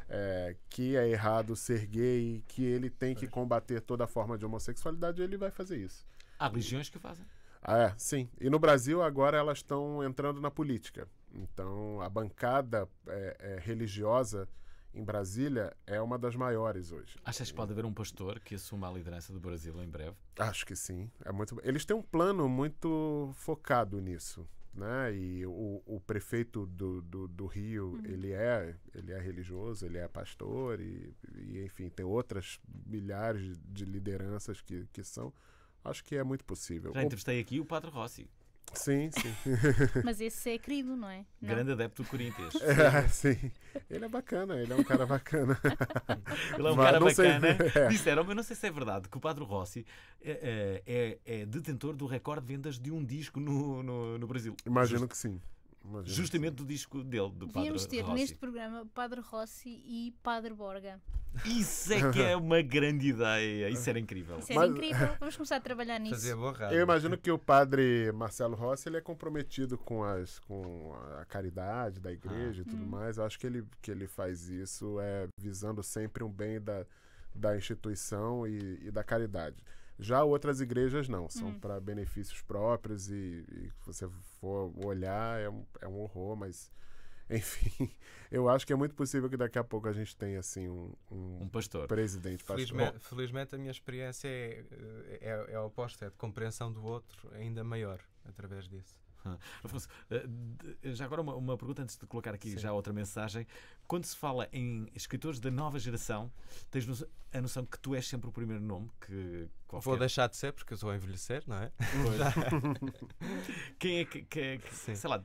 é, que é errado ser gay, que ele tem que combater toda forma de homossexualidade, ele vai fazer isso. Há religiões que fazem. Ah, é, sim. E no Brasil agora elas estão entrando na política. Então a bancada é, é, religiosa em Brasília é uma das maiores hoje. Achas que pode haver um pastor que assuma a liderança do Brasil em breve? Acho que sim. É muito... Eles têm um plano muito focado nisso. Né? E o, o prefeito do, do, do Rio, uhum. ele, é, ele é religioso, ele é pastor, e, e enfim, tem outras milhares de lideranças que, que são. Acho que é muito possível. Já entrevistei aqui o Padre Rossi. Sim, sim. Mas esse é querido, não é? Não. Grande adepto do Corinthians. Ah, sim. Ele é bacana, ele é um cara bacana. ele é um Mas, cara bacana. Sei. É. Disseram, mas não sei se é verdade, que o Padre Rossi é, é, é detentor do recorde de vendas de um disco no, no, no Brasil. Imagino Justo. que sim. Justamente do disco dele, do Padre ter Rossi. neste programa Padre Rossi e Padre Borga. Isso é que é uma grande ideia. Isso era incrível. Isso era Mas... incrível. Vamos começar a trabalhar nisso. Fazer borrado. Eu imagino que o Padre Marcelo Rossi ele é comprometido com, as, com a caridade da igreja ah. e tudo hum. mais. Eu acho que ele, que ele faz isso é, visando sempre um bem da, da instituição e, e da caridade. Já outras igrejas não, são hum. para benefícios próprios e, e se você for olhar é um, é um horror, mas enfim, eu acho que é muito possível que daqui a pouco a gente tenha assim um, um, um pastor. presidente pastor. Felizmente, felizmente a minha experiência é, é, é oposta, é de compreensão do outro ainda maior através disso. Afonso, assim, eh, já agora uma, uma, pergunta antes de colocar aqui Sim. já outra mensagem. Quando se fala em escritores da nova geração, tens a noção que tu és sempre o primeiro nome que qualquer... Vou deixar de ser porque eu estou a envelhecer, não é? Quem é que, que, é que sei lá,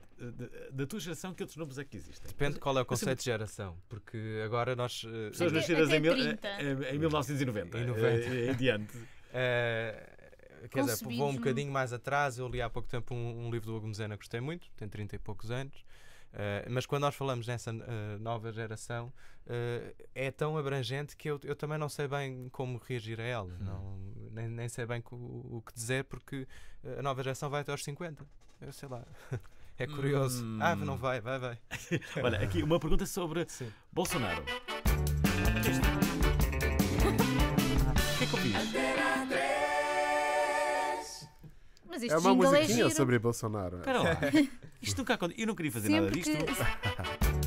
da tua geração, que outros nomes aqui é existem? Depende de qual é o conceito de geração, porque agora nós. Eh, Pessoas nascidas em, em, em 1990, em, 90. em diante. Uh, quer dizer, vou um bocadinho mais atrás. Eu li há pouco tempo um, um livro do Agomezena, gostei muito, tem 30 e poucos anos. Uh, mas quando nós falamos nessa uh, nova geração, uh, é tão abrangente que eu, eu também não sei bem como reagir a ela, uhum. não, nem, nem, sei bem o, o, que dizer, porque a nova geração vai até aos 50. Eu sei lá. É curioso. Hum. Ah, não vai, vai, vai. Olha, aqui uma pergunta sobre Sim. Bolsonaro. O que é que eu fiz? Mas é uma é musiquinha é sobre Bolsonaro. Espera é. lá. Isto nunca aconteceu. Eu não queria fazer Sempre nada disto.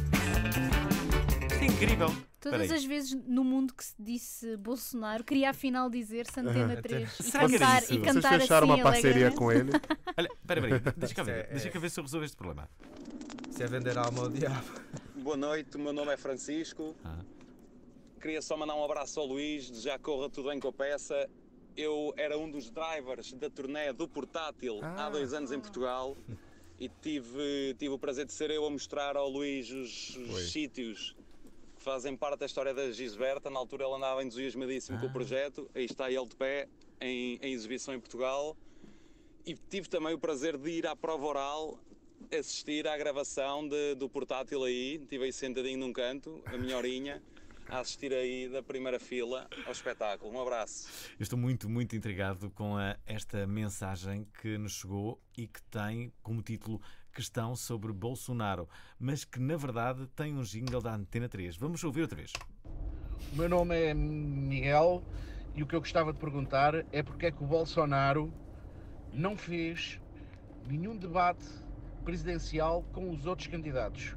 Que... Isto é incrível. Todas as vezes no mundo que se disse Bolsonaro, queria afinal dizer Santena 3. Será que E cantar Vocês fecharam assim, uma parceria com ele? Olha, espera aí, deixa cá ver, é- deixa cá ver se eu resolvo este problema. Se é vender alma ao diabo. Boa noite, meu nome é Francisco. Ah. Queria só mandar um abraço ao Luís, já corra tudo bem com a peça eu era um dos drivers da turnê do portátil ah. há dois anos em Portugal e tive, tive o prazer de ser eu a mostrar ao Luís os, os sítios que fazem parte da história da Gisberta. Na altura ele andava entusiasmadíssimo ah. com o ah. projeto, aí está ele de pé em, em exibição em Portugal. E tive também o prazer de ir à prova oral assistir à gravação de, do portátil aí, estive aí sentadinho num canto, a minha horinha. a assistir aí da primeira fila ao espetáculo. Um abraço. Eu estou muito, muito intrigado com a, esta mensagem que nos chegou e que tem como título Questão sobre Bolsonaro, mas que na verdade tem um jingle da Antena 3. Vamos ouvir outra vez. O meu nome é Miguel e o que eu gostava de perguntar é porque é que o Bolsonaro não fez nenhum debate presidencial com os outros candidatos,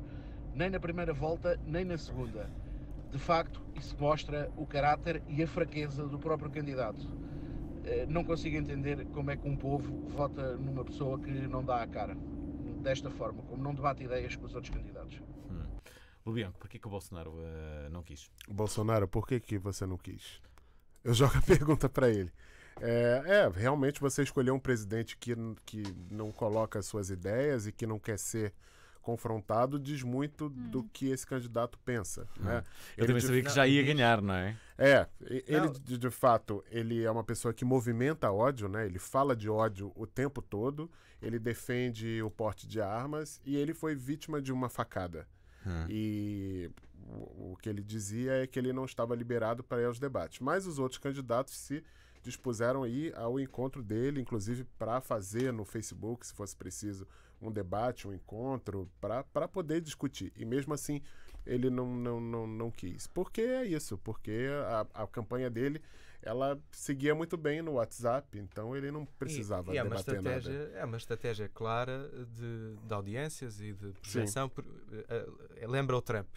nem na primeira volta, nem na segunda de facto, isso mostra o caráter e a fraqueza do próprio candidato. Eh, não consigo entender como é que um povo vota numa pessoa que não dá a cara, desta forma, como não debate ideias com os outros candidatos. Hum. por porquê que o Bolsonaro uh, não quis? Bolsonaro, porquê que você não quis? Eu jogo a pergunta para ele. É, é, realmente você escolheu um presidente que, que não coloca suas ideias e que não quer ser confrontado diz muito hum. do que esse candidato pensa. Hum. Né? Eu ele também sabia que já ia ganhar, não é? É, ele de, de, fato, ele é uma pessoa que movimenta ódio, né? Ele fala de ódio o tempo todo, ele defende o porte de armas e ele foi vítima de uma facada. Hum. E o, o que ele dizia é que ele não estava liberado para ir aos debates. Mas os outros candidatos se dispuseram ir ao encontro dele, inclusive para fazer no Facebook, se fosse preciso, um debate, um encontro, para poder discutir. E mesmo assim, ele não, não, não, não quis. Porque é isso, porque a, a campanha dele ela seguia muito bem no WhatsApp, então ele não precisava e, e é uma estratégia, nada. É uma estratégia clara de, de audiências e de projeção. Por, uh, lembra o Trump.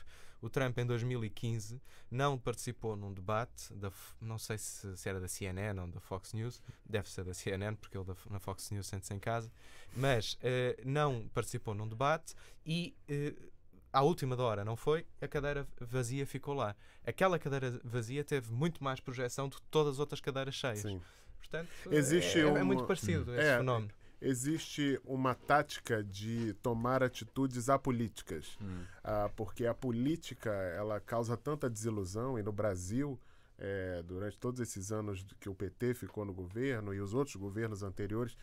O Trump, em 2015, não participou num debate, da, não sei se, se, era da CNN ou da Fox News, deve ser da CNN, porque ele da, na Fox News sente-se em casa, mas uh, não participou num debate e. Uh, à última da hora não foi, a cadeira vazia ficou lá. Aquela cadeira vazia teve muito mais projeção do que todas as outras cadeiras cheias. Sim. Portanto, Existe é, é, é muito parecido esse uhum. é, fenómeno existe uma tática de tomar atitudes apolíticas, hum. ah, porque a política ela causa tanta desilusão e no Brasil é, durante todos esses anos que o PT ficou no governo e os outros governos anteriores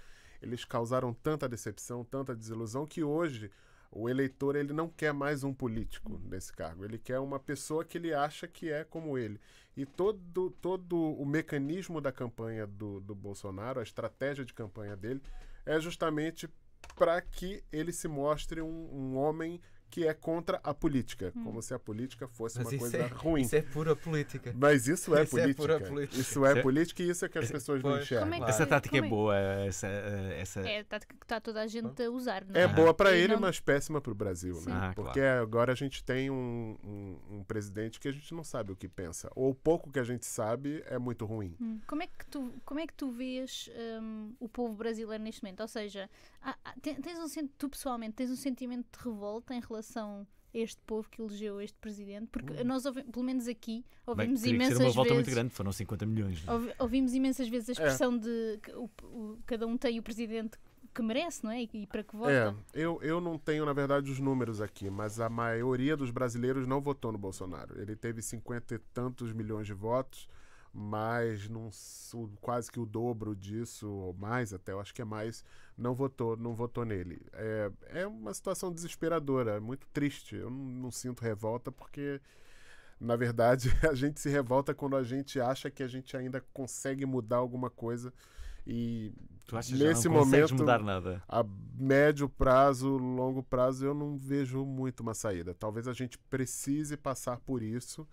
eles causaram tanta decepção, tanta desilusão que hoje o eleitor ele não quer mais um político uhum. nesse cargo, ele quer uma pessoa que ele acha que é como ele. E todo, todo o mecanismo da campanha do, do Bolsonaro, a estratégia de campanha dele, é justamente para que ele se mostre um, um homem que é contra a política, hum. como se a política fosse Mas uma coisa é, ruim. Isso é pura política. Mas isso é, isso é política. é política. Isso é política e isso é que as pessoas não enxergam. É, é, é que, essa tática é boa. Essa, eh, essa... É a tática que está toda a gente a usar. Não? É É boa para ele, não... mas péssima para o Brasil. Né? Ah, Porque claro. agora a gente tem um, um, um, presidente que a gente não sabe o que pensa. Ou o pouco que a gente sabe é muito ruim. Hum. Como, é que tu, como é que tu vês um, o povo brasileiro neste momento? Ou seja, há, há, tens um, tu pessoalmente tens um sentimento de revolta em relação relação a este povo que elegeu este presidente, porque hum. nós, pelo menos aqui, ouvimos Bem, imensas ser uma volta vezes, muito grande, foram 50 milhões. É? Ouvi, ouvimos imensas vezes a é. expressão é. de que o, o, cada um tem o presidente que merece, não é? E para que vota. É, eu, eu não tenho, na verdade, os números aqui, mas a maioria dos brasileiros não votou no Bolsonaro. Ele teve 50 e tantos milhões de votos, mas quase que o dobro disso, ou mais até, eu acho que é mais, não votou, não votou nele. É, é uma situação desesperadora, é muito triste. Eu não, não sinto revolta porque, na verdade, a gente se revolta quando a gente acha que a gente ainda consegue mudar alguma coisa. E tu acha nesse já não momento, mudar nada? a médio prazo, longo prazo, eu não vejo muito uma saída. Talvez a gente precise passar por isso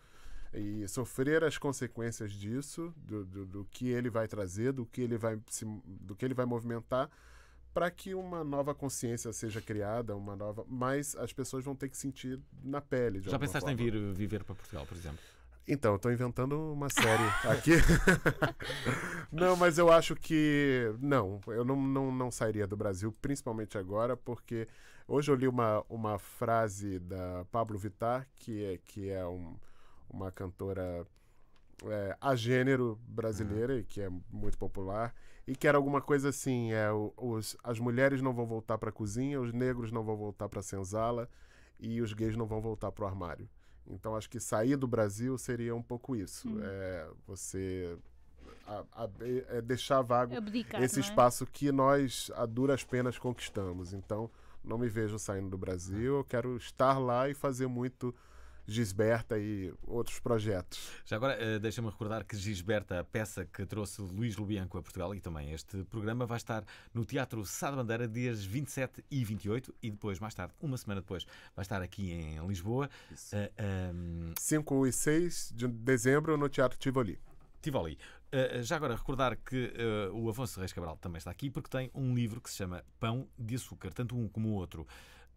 e sofrer as consequências disso, do, do, do que ele vai trazer, do que ele vai, se, do que ele vai movimentar para que uma nova consciência seja criada, uma nova. Mas as pessoas vão ter que sentir na pele. Já pensaste forma. em vir viver para Portugal, por exemplo? Então, estou inventando uma série aqui. não, mas eu acho que. Não, eu não, não, não sairia do Brasil, principalmente agora, porque hoje eu li uma, uma frase da Pablo Vittar, que é, que é um, uma cantora é, a gênero brasileira, uhum. que é muito popular e que era alguma coisa assim: é, os, as mulheres não vão voltar para a cozinha, os negros não vão voltar para a senzala e os gays não vão voltar para o armário. Então acho que sair do Brasil seria um pouco isso. Hum. É, você a, a, é deixar vago esse é? espaço é? que nós a duras penas conquistamos. Então não me vejo saindo do Brasil. Eu quero estar lá e fazer muito Gisberta e outros projetos. Já agora, eh, deixa-me recordar que Gisberta, a peça que trouxe Luís Lubianco a Portugal e também este programa, vai estar no Teatro Sá da Bandeira dias 27 e 28 e depois, mais tarde, uma semana depois, vai estar aqui em Lisboa. Uh, um... 5 e 6 de dezembro no Teatro Tivoli. Tivoli. Uh, já agora recordar que uh, o Afonso Reis Cabral também está aqui porque tem um livro que se chama Pão de Açúcar, tanto um como o outro.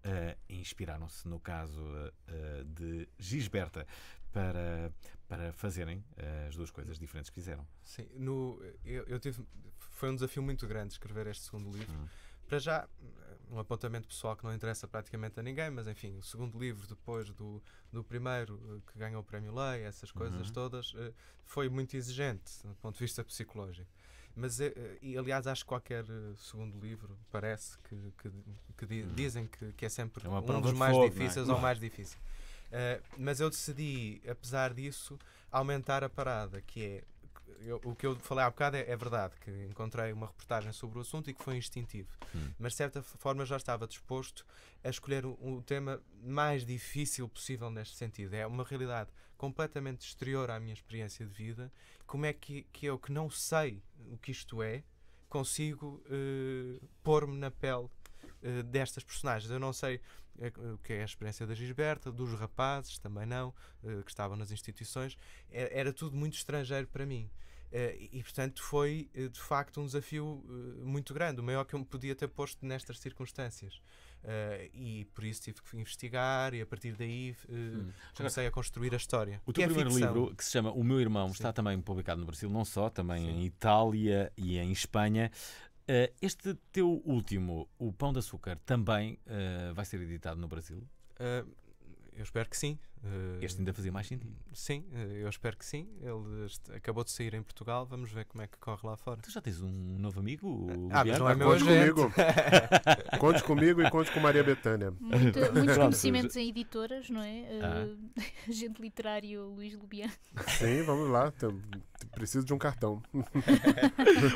Uh, inspiraram-se, no caso uh, de Gisberta, para, para fazerem uh, as duas coisas diferentes que fizeram. Sim, no, eu, eu, tive, foi um desafio muito grande escrever este segundo livro. Hum. Para já, um apontamento pessoal que não interessa praticamente a ninguém, mas enfim, o segundo livro, depois do, do primeiro, eh, que ganhou o Prémio Lei, essas coisas uhum. todas, eh, foi muito exigente do ponto de vista psicológico. Mas, eh, eh, e, aliás, acho que qualquer eh, segundo livro parece que, que, que uhum. dizem que, que, é sempre é um dos mais fogo, é? difíceis é? ou mais difícil. Uh, mas eu decidi, apesar disso, aumentar a parada, que é eu, o que eu falei há bocado é, é, verdade, que encontrei uma reportagem sobre o assunto e que foi instintivo. Hum. Mas de certa forma já estava disposto a escolher o, o, tema mais difícil possível neste sentido. É uma realidade completamente exterior à minha experiência de vida. Como é que, que eu, que não sei o que isto é, consigo eh, pôr-me na pele eh, destas personagens. Eu não sei eh, o que é a experiência da Gisberta, dos rapazes também não, eh, que estavam nas instituições. É, era tudo muito estrangeiro para mim. Eh, e, portanto, foi eh, de facto um desafio eh, muito grande, o maior que eu me podia ter posto nestas circunstâncias. e por isso tive que investigar e a partir daí hum. comecei a construir a história. O teu é primeiro livro, que se chama O Meu Irmão, Sim. está também publicado no Brasil, não só, também Sim. em Itália e em Espanha. Este teu último, O Pão de Açúcar, também vai ser editado no Brasil? Uh, eu espero que sim. Eh, este ainda fazia mais sentido. Sim, eh, eu espero que sim. Ele acabou de sair em Portugal, vamos ver como é que corre lá fora. Tu já tens um novo amigo? Ah, mas não é ah, meu conte comigo. conte comigo e conte com Maria Betânia. Muito, muitos conhecimentos em editoras, não é? Ah. Eh, agente literário Luís Lubián. Sim, vamos lá. Preciso de um cartão.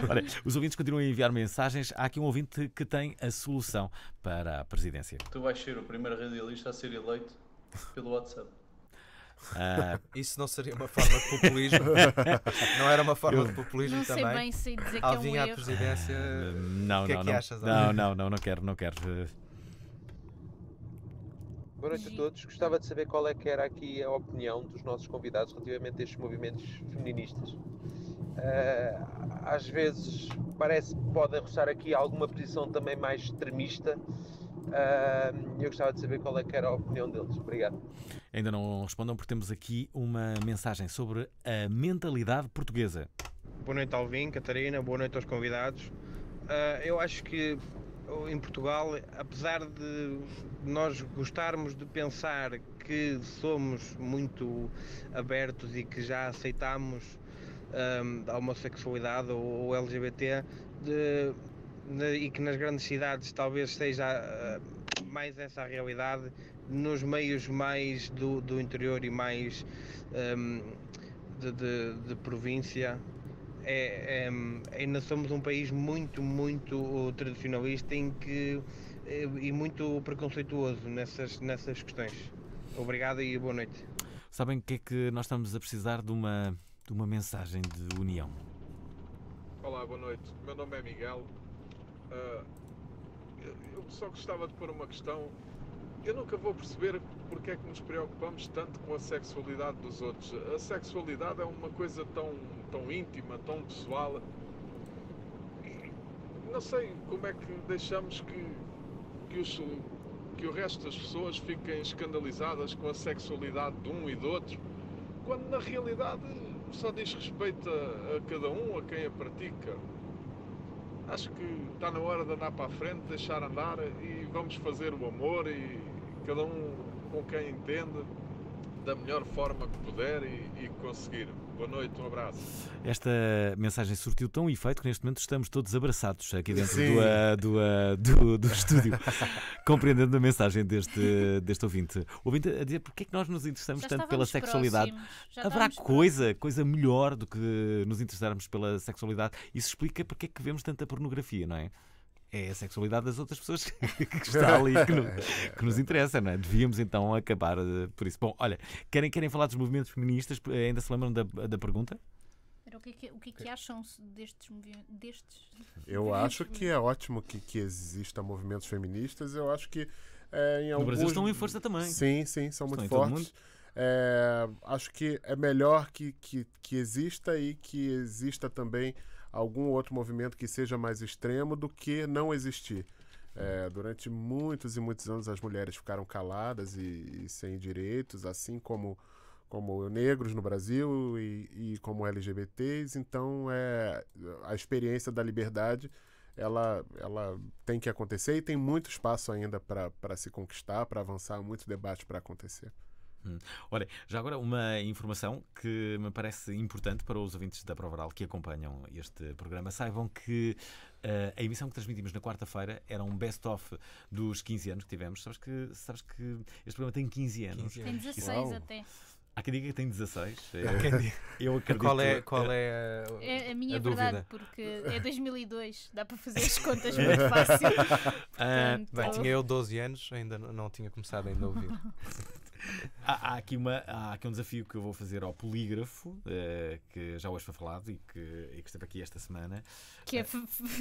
Olha, os ouvintes continuam a enviar mensagens. Há aqui um ouvinte que tem a solução para a presidência. Tu vais ser o primeiro radialista a ser eleito pelo WhatsApp. Uh... Isso não seria uma forma de populismo? não era uma forma eu... de populismo não também? Não sei bem se dizer que Alvinha é um erro. à presidência, uh, não, o que é não, é que não, achas? Não, não, não, não quero, não quero. Boa noite a todos. Gostava de saber qual é que era aqui a opinião dos nossos convidados relativamente a estes movimentos feministas. Uh, às vezes parece que podem roçar aqui alguma posição também mais extremista, eu gostava de saber qual é que era a opinião deles. Obrigado. Ainda não respondam, porque temos aqui uma mensagem sobre a mentalidade portuguesa. Boa noite, Alvin, Catarina, boa noite aos convidados. Ah, eu acho que oh, em Portugal, apesar de nós gostarmos de pensar que somos muito abertos e que já aceitamos um, a homossexualidade ou, ou LGBT, de, e que nas grandes cidades talvez seja uh, ah, mais essa realidade, nos meios mais do, do interior e mais um, de, de, de, província. É, é, ainda somos um país muito, muito uh, tradicionalista em que, eh, e muito preconceituoso nessas, nessas questões. Obrigado e boa noite. Sabem que é que nós estamos a precisar de uma, de uma mensagem de união? Olá, boa noite. Meu nome é Miguel, Uh, eu só gostava de pôr uma questão. Eu nunca vou perceber porque é que nos preocupamos tanto com a sexualidade dos outros. A sexualidade é uma coisa tão, tão íntima, tão pessoal. Não sei como é que deixamos que, que, os, que o resto das pessoas fiquem escandalizadas com a sexualidade de um e do outro, quando na realidade só diz respeito a, a cada um, a quem a pratica acho que está na hora de andar para a frente, deixar andar e vamos fazer o amor e cada um com quem entende da melhor forma que puder e, e conseguir. Boa noite, um abraço. Esta mensagem surtiu tão efeito que neste momento estamos todos abraçados aqui dentro do, eh, do, eh, do, do, estúdio, compreendendo a mensagem deste, deste ouvinte. Ouvinte a dizer porque é que nós nos interessamos Já tanto pela sexualidade. Haverá coisa, próximos. coisa melhor do que nos interessarmos pela sexualidade. Isso explica porque é que vemos tanta pornografia, não é? é a sexualidade das outras pessoas que, está ali que, no, é, é, que, nos é. interessa, não é? Devíamos então acabar eh, por isso. Bom, olha, querem, querem falar dos movimentos feministas? Eh, ainda se lembram da, da pergunta? o que, o que, que acham destes, destes Eu acho que é ótimo que, que exista movimentos feministas. Eu acho que é, em no Brasil estão em força também. Sim, sim, são estão muito fortes. É, acho que é melhor que, que, que exista e que exista também algum outro movimento que seja mais extremo do que não existir. É, durante muitos e muitos anos as mulheres ficaram caladas e, e sem direitos, assim como como negros no Brasil e, e, como LGBTs. Então, é, a experiência da liberdade ela, ela tem que acontecer e tem muito espaço ainda para se conquistar, para avançar, muito debate para acontecer. Hum. Olha, já agora uma informação que me parece importante para os ouvintes da Provaral que acompanham este programa. Saibam que uh, a emissão que transmitimos na quarta-feira era um best-of dos 15 anos que tivemos. Sabes que, sabes que este programa tem 15 anos. 15 anos. Tem 16 Uau. até. Há quem diga que tem 16. Eu acredito. É, qual é, qual é, a, é a minha a verdade? Dúvida. Porque é 2002, dá para fazer as contas muito fácil. Ah, Portanto, bem, tinha eu 12 anos, ainda não, não tinha começado ainda a ouvir. há, há, aqui uma, há aqui um desafio que eu vou fazer ao polígrafo, uh, que já hoje foi falado e que, e que esteve aqui esta semana. Que é eh,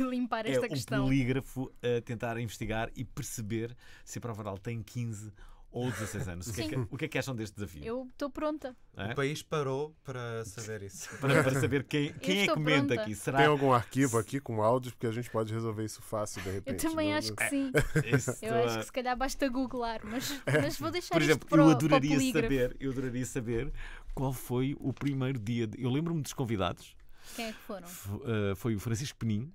limpar é esta é questão. O polígrafo a tentar investigar e perceber se a prova oral tem 15 ou 16 anos. O que, é que, o que, é que acham deste desafio? Eu estou pronta. É? O país parou para saber isso. Para, para saber quem, quem é que comenta pronta. aqui. Será... Tem algum arquivo aqui com áudios? Porque a gente pode resolver isso fácil de repente. Eu também acho que sim. É. Eu acho que se calhar basta googlar, mas, é. mas vou deixar Por exemplo, para, eu adoraria saber, eu adoraria saber qual foi o primeiro dia. De... Eu lembro-me dos convidados. Quem é que foram? F uh, foi o Francisco Penin,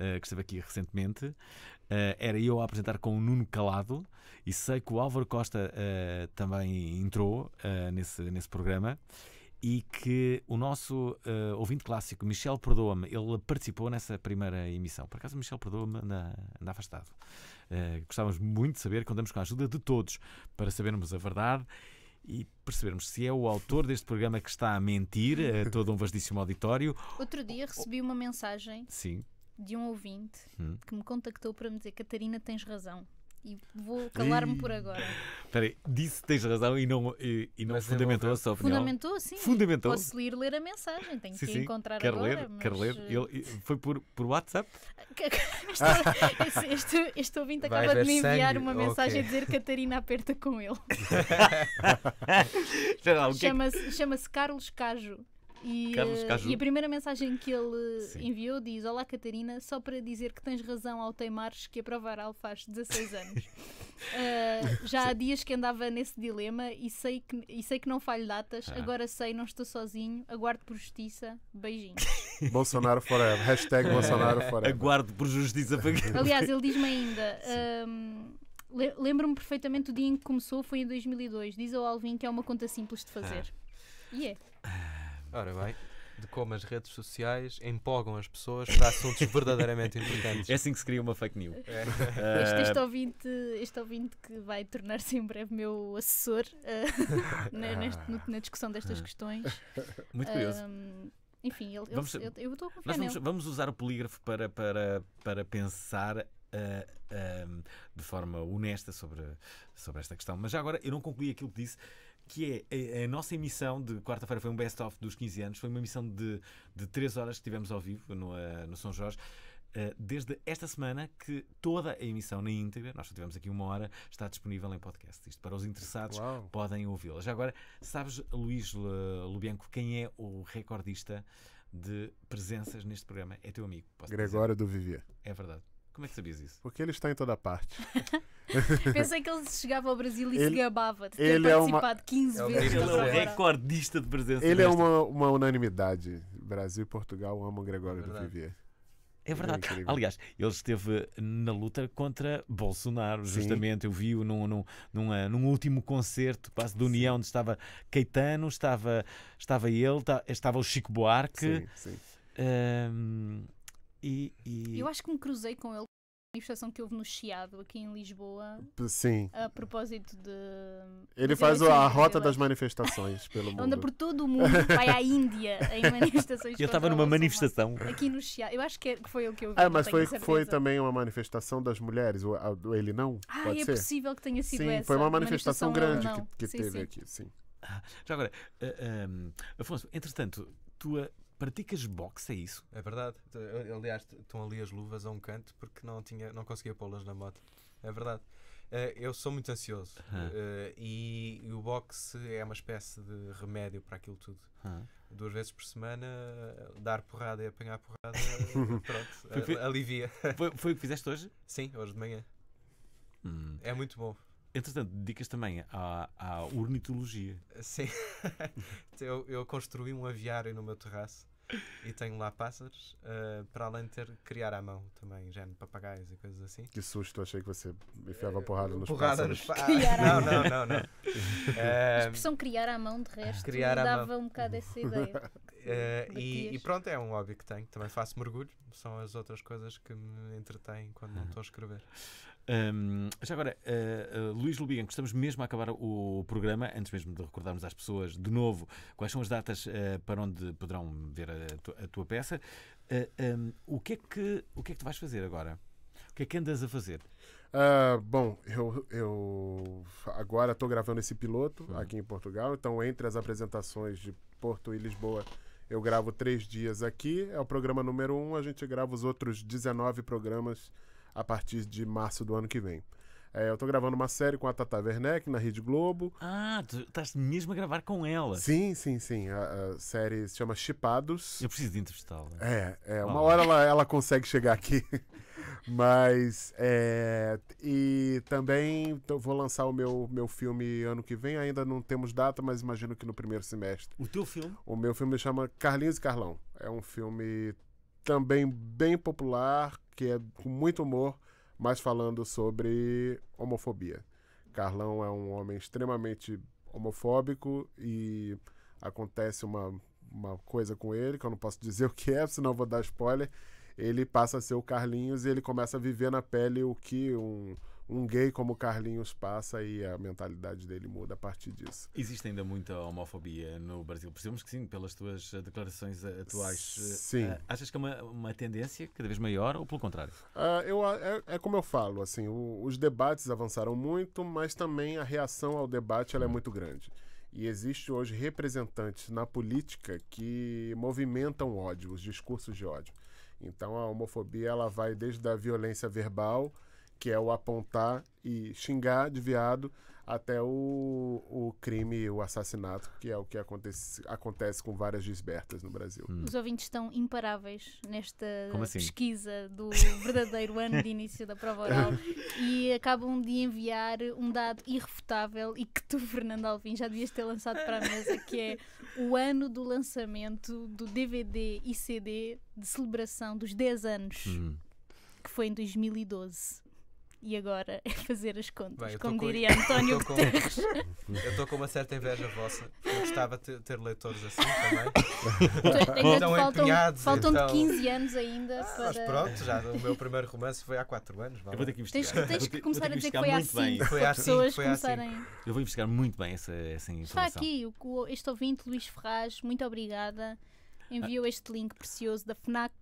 eh, que esteve aqui recentemente, Uh, era eu a apresentar com o Nuno Calado e sei que o Álvaro Costa uh, também entrou uh, nesse, nesse programa e que o nosso ouvinte clássico, Michel Perdoa-me, ele participou nessa primeira emissão. Por acaso, Michel Perdoa-me anda, anda afastado. gostávamos muito de saber, contamos com a ajuda de todos para sabermos a verdade e percebermos se é o autor deste programa que está a mentir a todo um vastíssimo auditório. Outro dia recebi uma mensagem. Sim de um ouvinte hum. que me contactou para me dizer: Catarina, tens razão. E vou calar-me por agora. Espera aí, disse tens razão e não, e, e não é fundamentou a sua é. opinião. Fundamentou, sim. Fundamentou. Posso ir ler a mensagem, tenho sim, que sim. encontrar quer agora. Ler, mas... ler, Ele, eh, Foi por, por WhatsApp? este, este, este, ouvinte Vai acaba de me enviar sangue. uma mensagem okay. a dizer Catarina aperta com ele. É chama-se chama Carlos Cajo. E, e, a primeira mensagem que ele Sim. enviou diz: Olá Catarina, só para dizer que tens razão ao teimares que a Provaral faz 16 anos. uh, já há dias que andava nesse dilema e sei que, e sei que não falho datas, ah. agora sei, não estou sozinho, aguardo por justiça, beijinho Bolsonaro forever, hashtag Bolsonaro forever. Aguardo por justiça. Aliás, ele diz-me ainda. Ehm, lembro-me perfeitamente do dia em que começou, foi em 2002. Diz ao Alvin que é uma conta simples de fazer. Ah. E yeah. é. Ah. Ora bem, de como as redes sociais empolgam as pessoas para assuntos verdadeiramente importantes. É assim que se cria uma fake news. É. Este, este, ah, ouvinte, este ouvinte que vai tornar-se em breve meu assessor uh, ah, na, na, discussão destas ah. questões. Muito curioso. Um, enfim, ele, vamos, eu, eu estou a confiar vamos, vamos, usar o polígrafo para, para, para pensar uh, de forma honesta sobre, sobre esta questão. Mas já agora, eu não concluí aquilo que disse que é a, é, é a nossa emissão de quarta-feira foi um best-of dos 15 anos, foi uma emissão de, de 3 horas que tivemos ao vivo no, uh, no São Jorge. Eh, desde esta semana que toda a emissão na íntegra, nós já tivemos aqui uma hora, está disponível em podcast. Isto para os interessados Uau. podem ouvi-la. Já agora, sabes, Luís Lubianco, quem é o recordista de presenças neste programa? É teu amigo. Gregório dizer? do Vivier. É verdade. Como é que sabias isso? Porque ele está em toda parte. Pensei que ele chegava ao Brasil e ele, se gabava de ter ele participado é uma, 15 vezes. Ele é um recordista de presença. Ele é uma, uma, unanimidade. Brasil e Portugal amam Gregório é do Vivier. É, é verdade. É Aliás, ele esteve na luta contra Bolsonaro, Sim. justamente. Eu vi-o num, num, num, eh, num, último concerto, quase de União, onde estava Caetano, estava, estava ele, estava o Chico Buarque. Sim, sim. Ehm, e, e... Eu acho que me cruzei com ele manifestação que houve no Chiado, aqui em Lisboa. Sim. A propósito de. Ele faz a assim, rota das manifestações pelo mundo. Anda por todo o mundo, vai à Índia em manifestações. Eu estava numa manifestação. Aqui no Chiado. Eu acho que é, foi o que eu vi. Ah, mas foi, foi também uma manifestação das mulheres. Ele não? Ah, Pode é ser? possível que tenha sido sim, essa. Foi uma manifestação, manifestação grande que, que sim, teve sim. aqui, sim. Ah, já agora, uh, eh, um, eh, Afonso, entretanto, tua Praticas boxe, é isso? É verdade. Aliás, estão ali as luvas a um canto porque não, tinha, não conseguia pô-las na moto. É verdade. Eh, eu sou muito ansioso eh, e, o boxe é uma espécie de remédio para aquilo tudo. Duas vezes por semana, dar porrada e apanhar porrada, pronto, foi, alivia. Foi, foi, o que fizeste hoje? Sim, hoje de manhã. Hum. É muito bom. Entretanto, dedicas também à, à ornitologia. Sim. eu, eu construí um aviário no meu terraço e tenho lá pássaros, uh, para além de ter criar à mão também, género papagaios e coisas assim. Que susto, achei que você enfiava eh, porrada nos porrada pássaros. Nos pá... não, não, não, não. A expressão eh, criar à mão, de resto, criar me dava mão. um bocado essa ideia. Uh, e, e, pronto, é um hobby que tenho. Também faço mergulho, são as outras coisas que me entretêm quando não uhum. estou a escrever. Um, já agora, uh, uh, Luís Lubigan, que estamos mesmo a acabar o programa, antes mesmo de recordarmos às pessoas de novo quais são as datas uh, para onde poderão ver a, tu, a tua peça, um, o, que é que, o que é que tu vais fazer agora? O que é que andas a fazer? Uh, bom, eu, eu agora estou gravando esse piloto uhum. aqui em Portugal, então entre as apresentações de Porto e Lisboa, eu gravo três dias aqui. É o programa número um, a gente grava os outros 19 programas a partir de março do ano que vem. É, eu tô gravando uma série com a Tata Werneck na Rede Globo. Ah, tu estás mesmo a gravar com ela. Sim, sim, sim. A, a série se chama Chipados. Eu preciso de entrevistá-la. É, é uma hora ela, ela consegue chegar aqui. Mas. É, e também vou lançar o meu, meu filme ano que vem. Ainda não temos data, mas imagino que no primeiro semestre. O teu filme? O meu filme chama Carlinhos e Carlão. É um filme também bem popular, que é com muito humor, mas falando sobre homofobia. Carlão é um homem extremamente homofóbico e acontece uma, uma coisa com ele, que eu não posso dizer o que é, senão vou dar spoiler. Ele passa a ser o Carlinhos e ele começa a viver na pele o que um, um gay como Carlinhos passa e a mentalidade dele muda a partir disso. Existe ainda muita homofobia no Brasil. Precisamos que sim, pelas tuas eh, declarações eh, atuais. Eh, sim. Uh, achas que é uma, uma tendência cada vez maior ou pelo contrário? Uh, eu, é, é, como eu falo, assim, o, os debates avançaram muito, mas também a reação ao debate ela é uhum. muito grande. E existe hoje representantes na política que movimentam ódio, os discursos de ódio. Então a homofobia ela vai desde a violência verbal que é o apontar e xingar de viado até o, o crime, o assassinato, que é o que acontece, acontece com várias desbertas no Brasil. Hum. Os ouvintes estão imparáveis nesta assim? pesquisa do verdadeiro ano de início da prova oral e acabam de enviar um dado irrefutável e que tu, Fernando Alvim, já devias ter lançado para a mesa, que é o ano do lançamento do DVD e CD de celebração dos 10 anos, hum. que foi em 2012 e agora é fazer as contas, Bem, como diria com... António Guterres. Com... eu estou com uma certa inveja vossa, eu gostava de ter leitores assim também. Então, então faltam, empenhados. Faltam então... 15 anos ainda. Ah, para... Mas pronto, já o meu primeiro romance foi há 4 anos. Vale. Eu vou ter que investigar. Tens, tens que começar a dizer que foi há 5. Assim, foi assim, assim. Começarem... Eu vou investigar muito bem essa, essa informação. Está aqui o, este ouvinte, Luís Ferraz, muito obrigada. Enviou ah. este link precioso da FNAC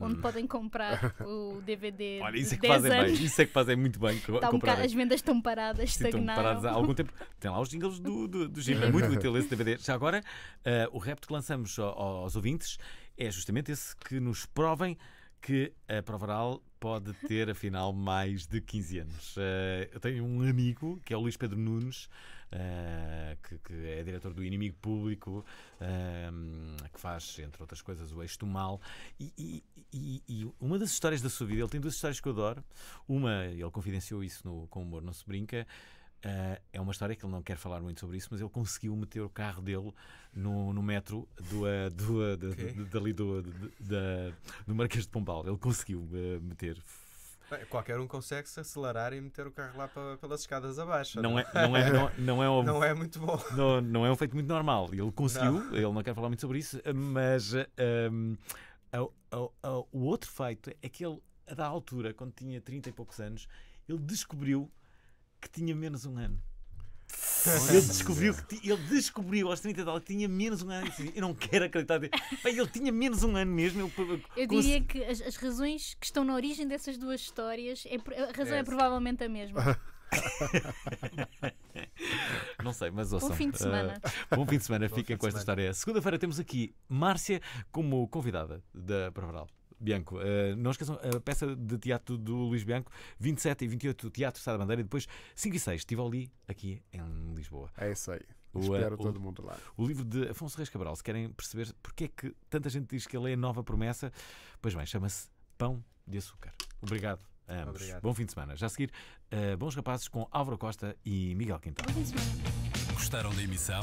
onde hum. podem comprar o DVD. Olha, isso é que fazem anos. bem, isso é que fazem muito bem. Tá um bocado, as vendas estão paradas, estagnadas. Estão paradas há algum tempo. Tem lá os jingles do, do, do Giro, é muito útil esse DVD. Já agora, uh, o repto que lançamos aos ouvintes é justamente esse que nos provem que a prova oral pode ter, afinal, mais de 15 anos. Uh, eu tenho um amigo que é o Luís Pedro Nunes eh, que, que, é diretor do Inimigo Público, ehm, que faz, entre outras coisas, o Eixo do Mal. E, e, e, uma das histórias da sua vida, ele tem duas histórias que eu adoro. Uma, ele confidenciou isso no, com o humor, não se brinca. Uh, é uma história que ele não quer falar muito sobre isso, mas ele conseguiu meter o carro dele no, no metro do, uh, do, uh, okay. do, do, do, da, do Marquês de Pombal. Ele conseguiu meter. Qualquer um consegue se acelerar e meter o carro lá para, pelas escadas abaixo. Não, não? É, é? não, é, não, não, é, um, não é muito bom. Não, não é um feito muito normal. Ele conseguiu, não. ele não quer falar muito sobre isso, mas um, o o outro feito é que ele, da altura, quando tinha 30 e poucos anos, ele descobriu que tinha menos um ano. Ele descobriu, que ele descobriu aos 30 e que tinha menos um ano. Eu não quero acreditar. Bem, ele tinha menos um ano mesmo. Ele... Eu diria que as, as, razões que estão na origem dessas duas histórias, é, a razão é, é provavelmente a mesma. Não sei, mas ouçam. Bom fim de eh, semana. Uh, bom fim de semana, fiquem com esta história. Segunda-feira temos aqui Márcia como convidada da Provaral. Bianco. Uh, não esqueçam a peça de teatro do Luís Bianco, 27 e 28, Teatro Sá da Bandeira, e depois 5 e 6, Tivoli, aqui em Lisboa. É isso aí. O, eh, Espero o, todo mundo lá. O livro de Afonso Reis Cabral, se querem perceber porque é que tanta gente diz que ele é a nova promessa, pois bem, chama-se Pão de Açúcar. Obrigado a ambos. Obrigado. Bom fim de semana. Já a seguir, uh, Bons Rapazes com Álvaro Costa e Miguel Quintal. Gostaram da emissão?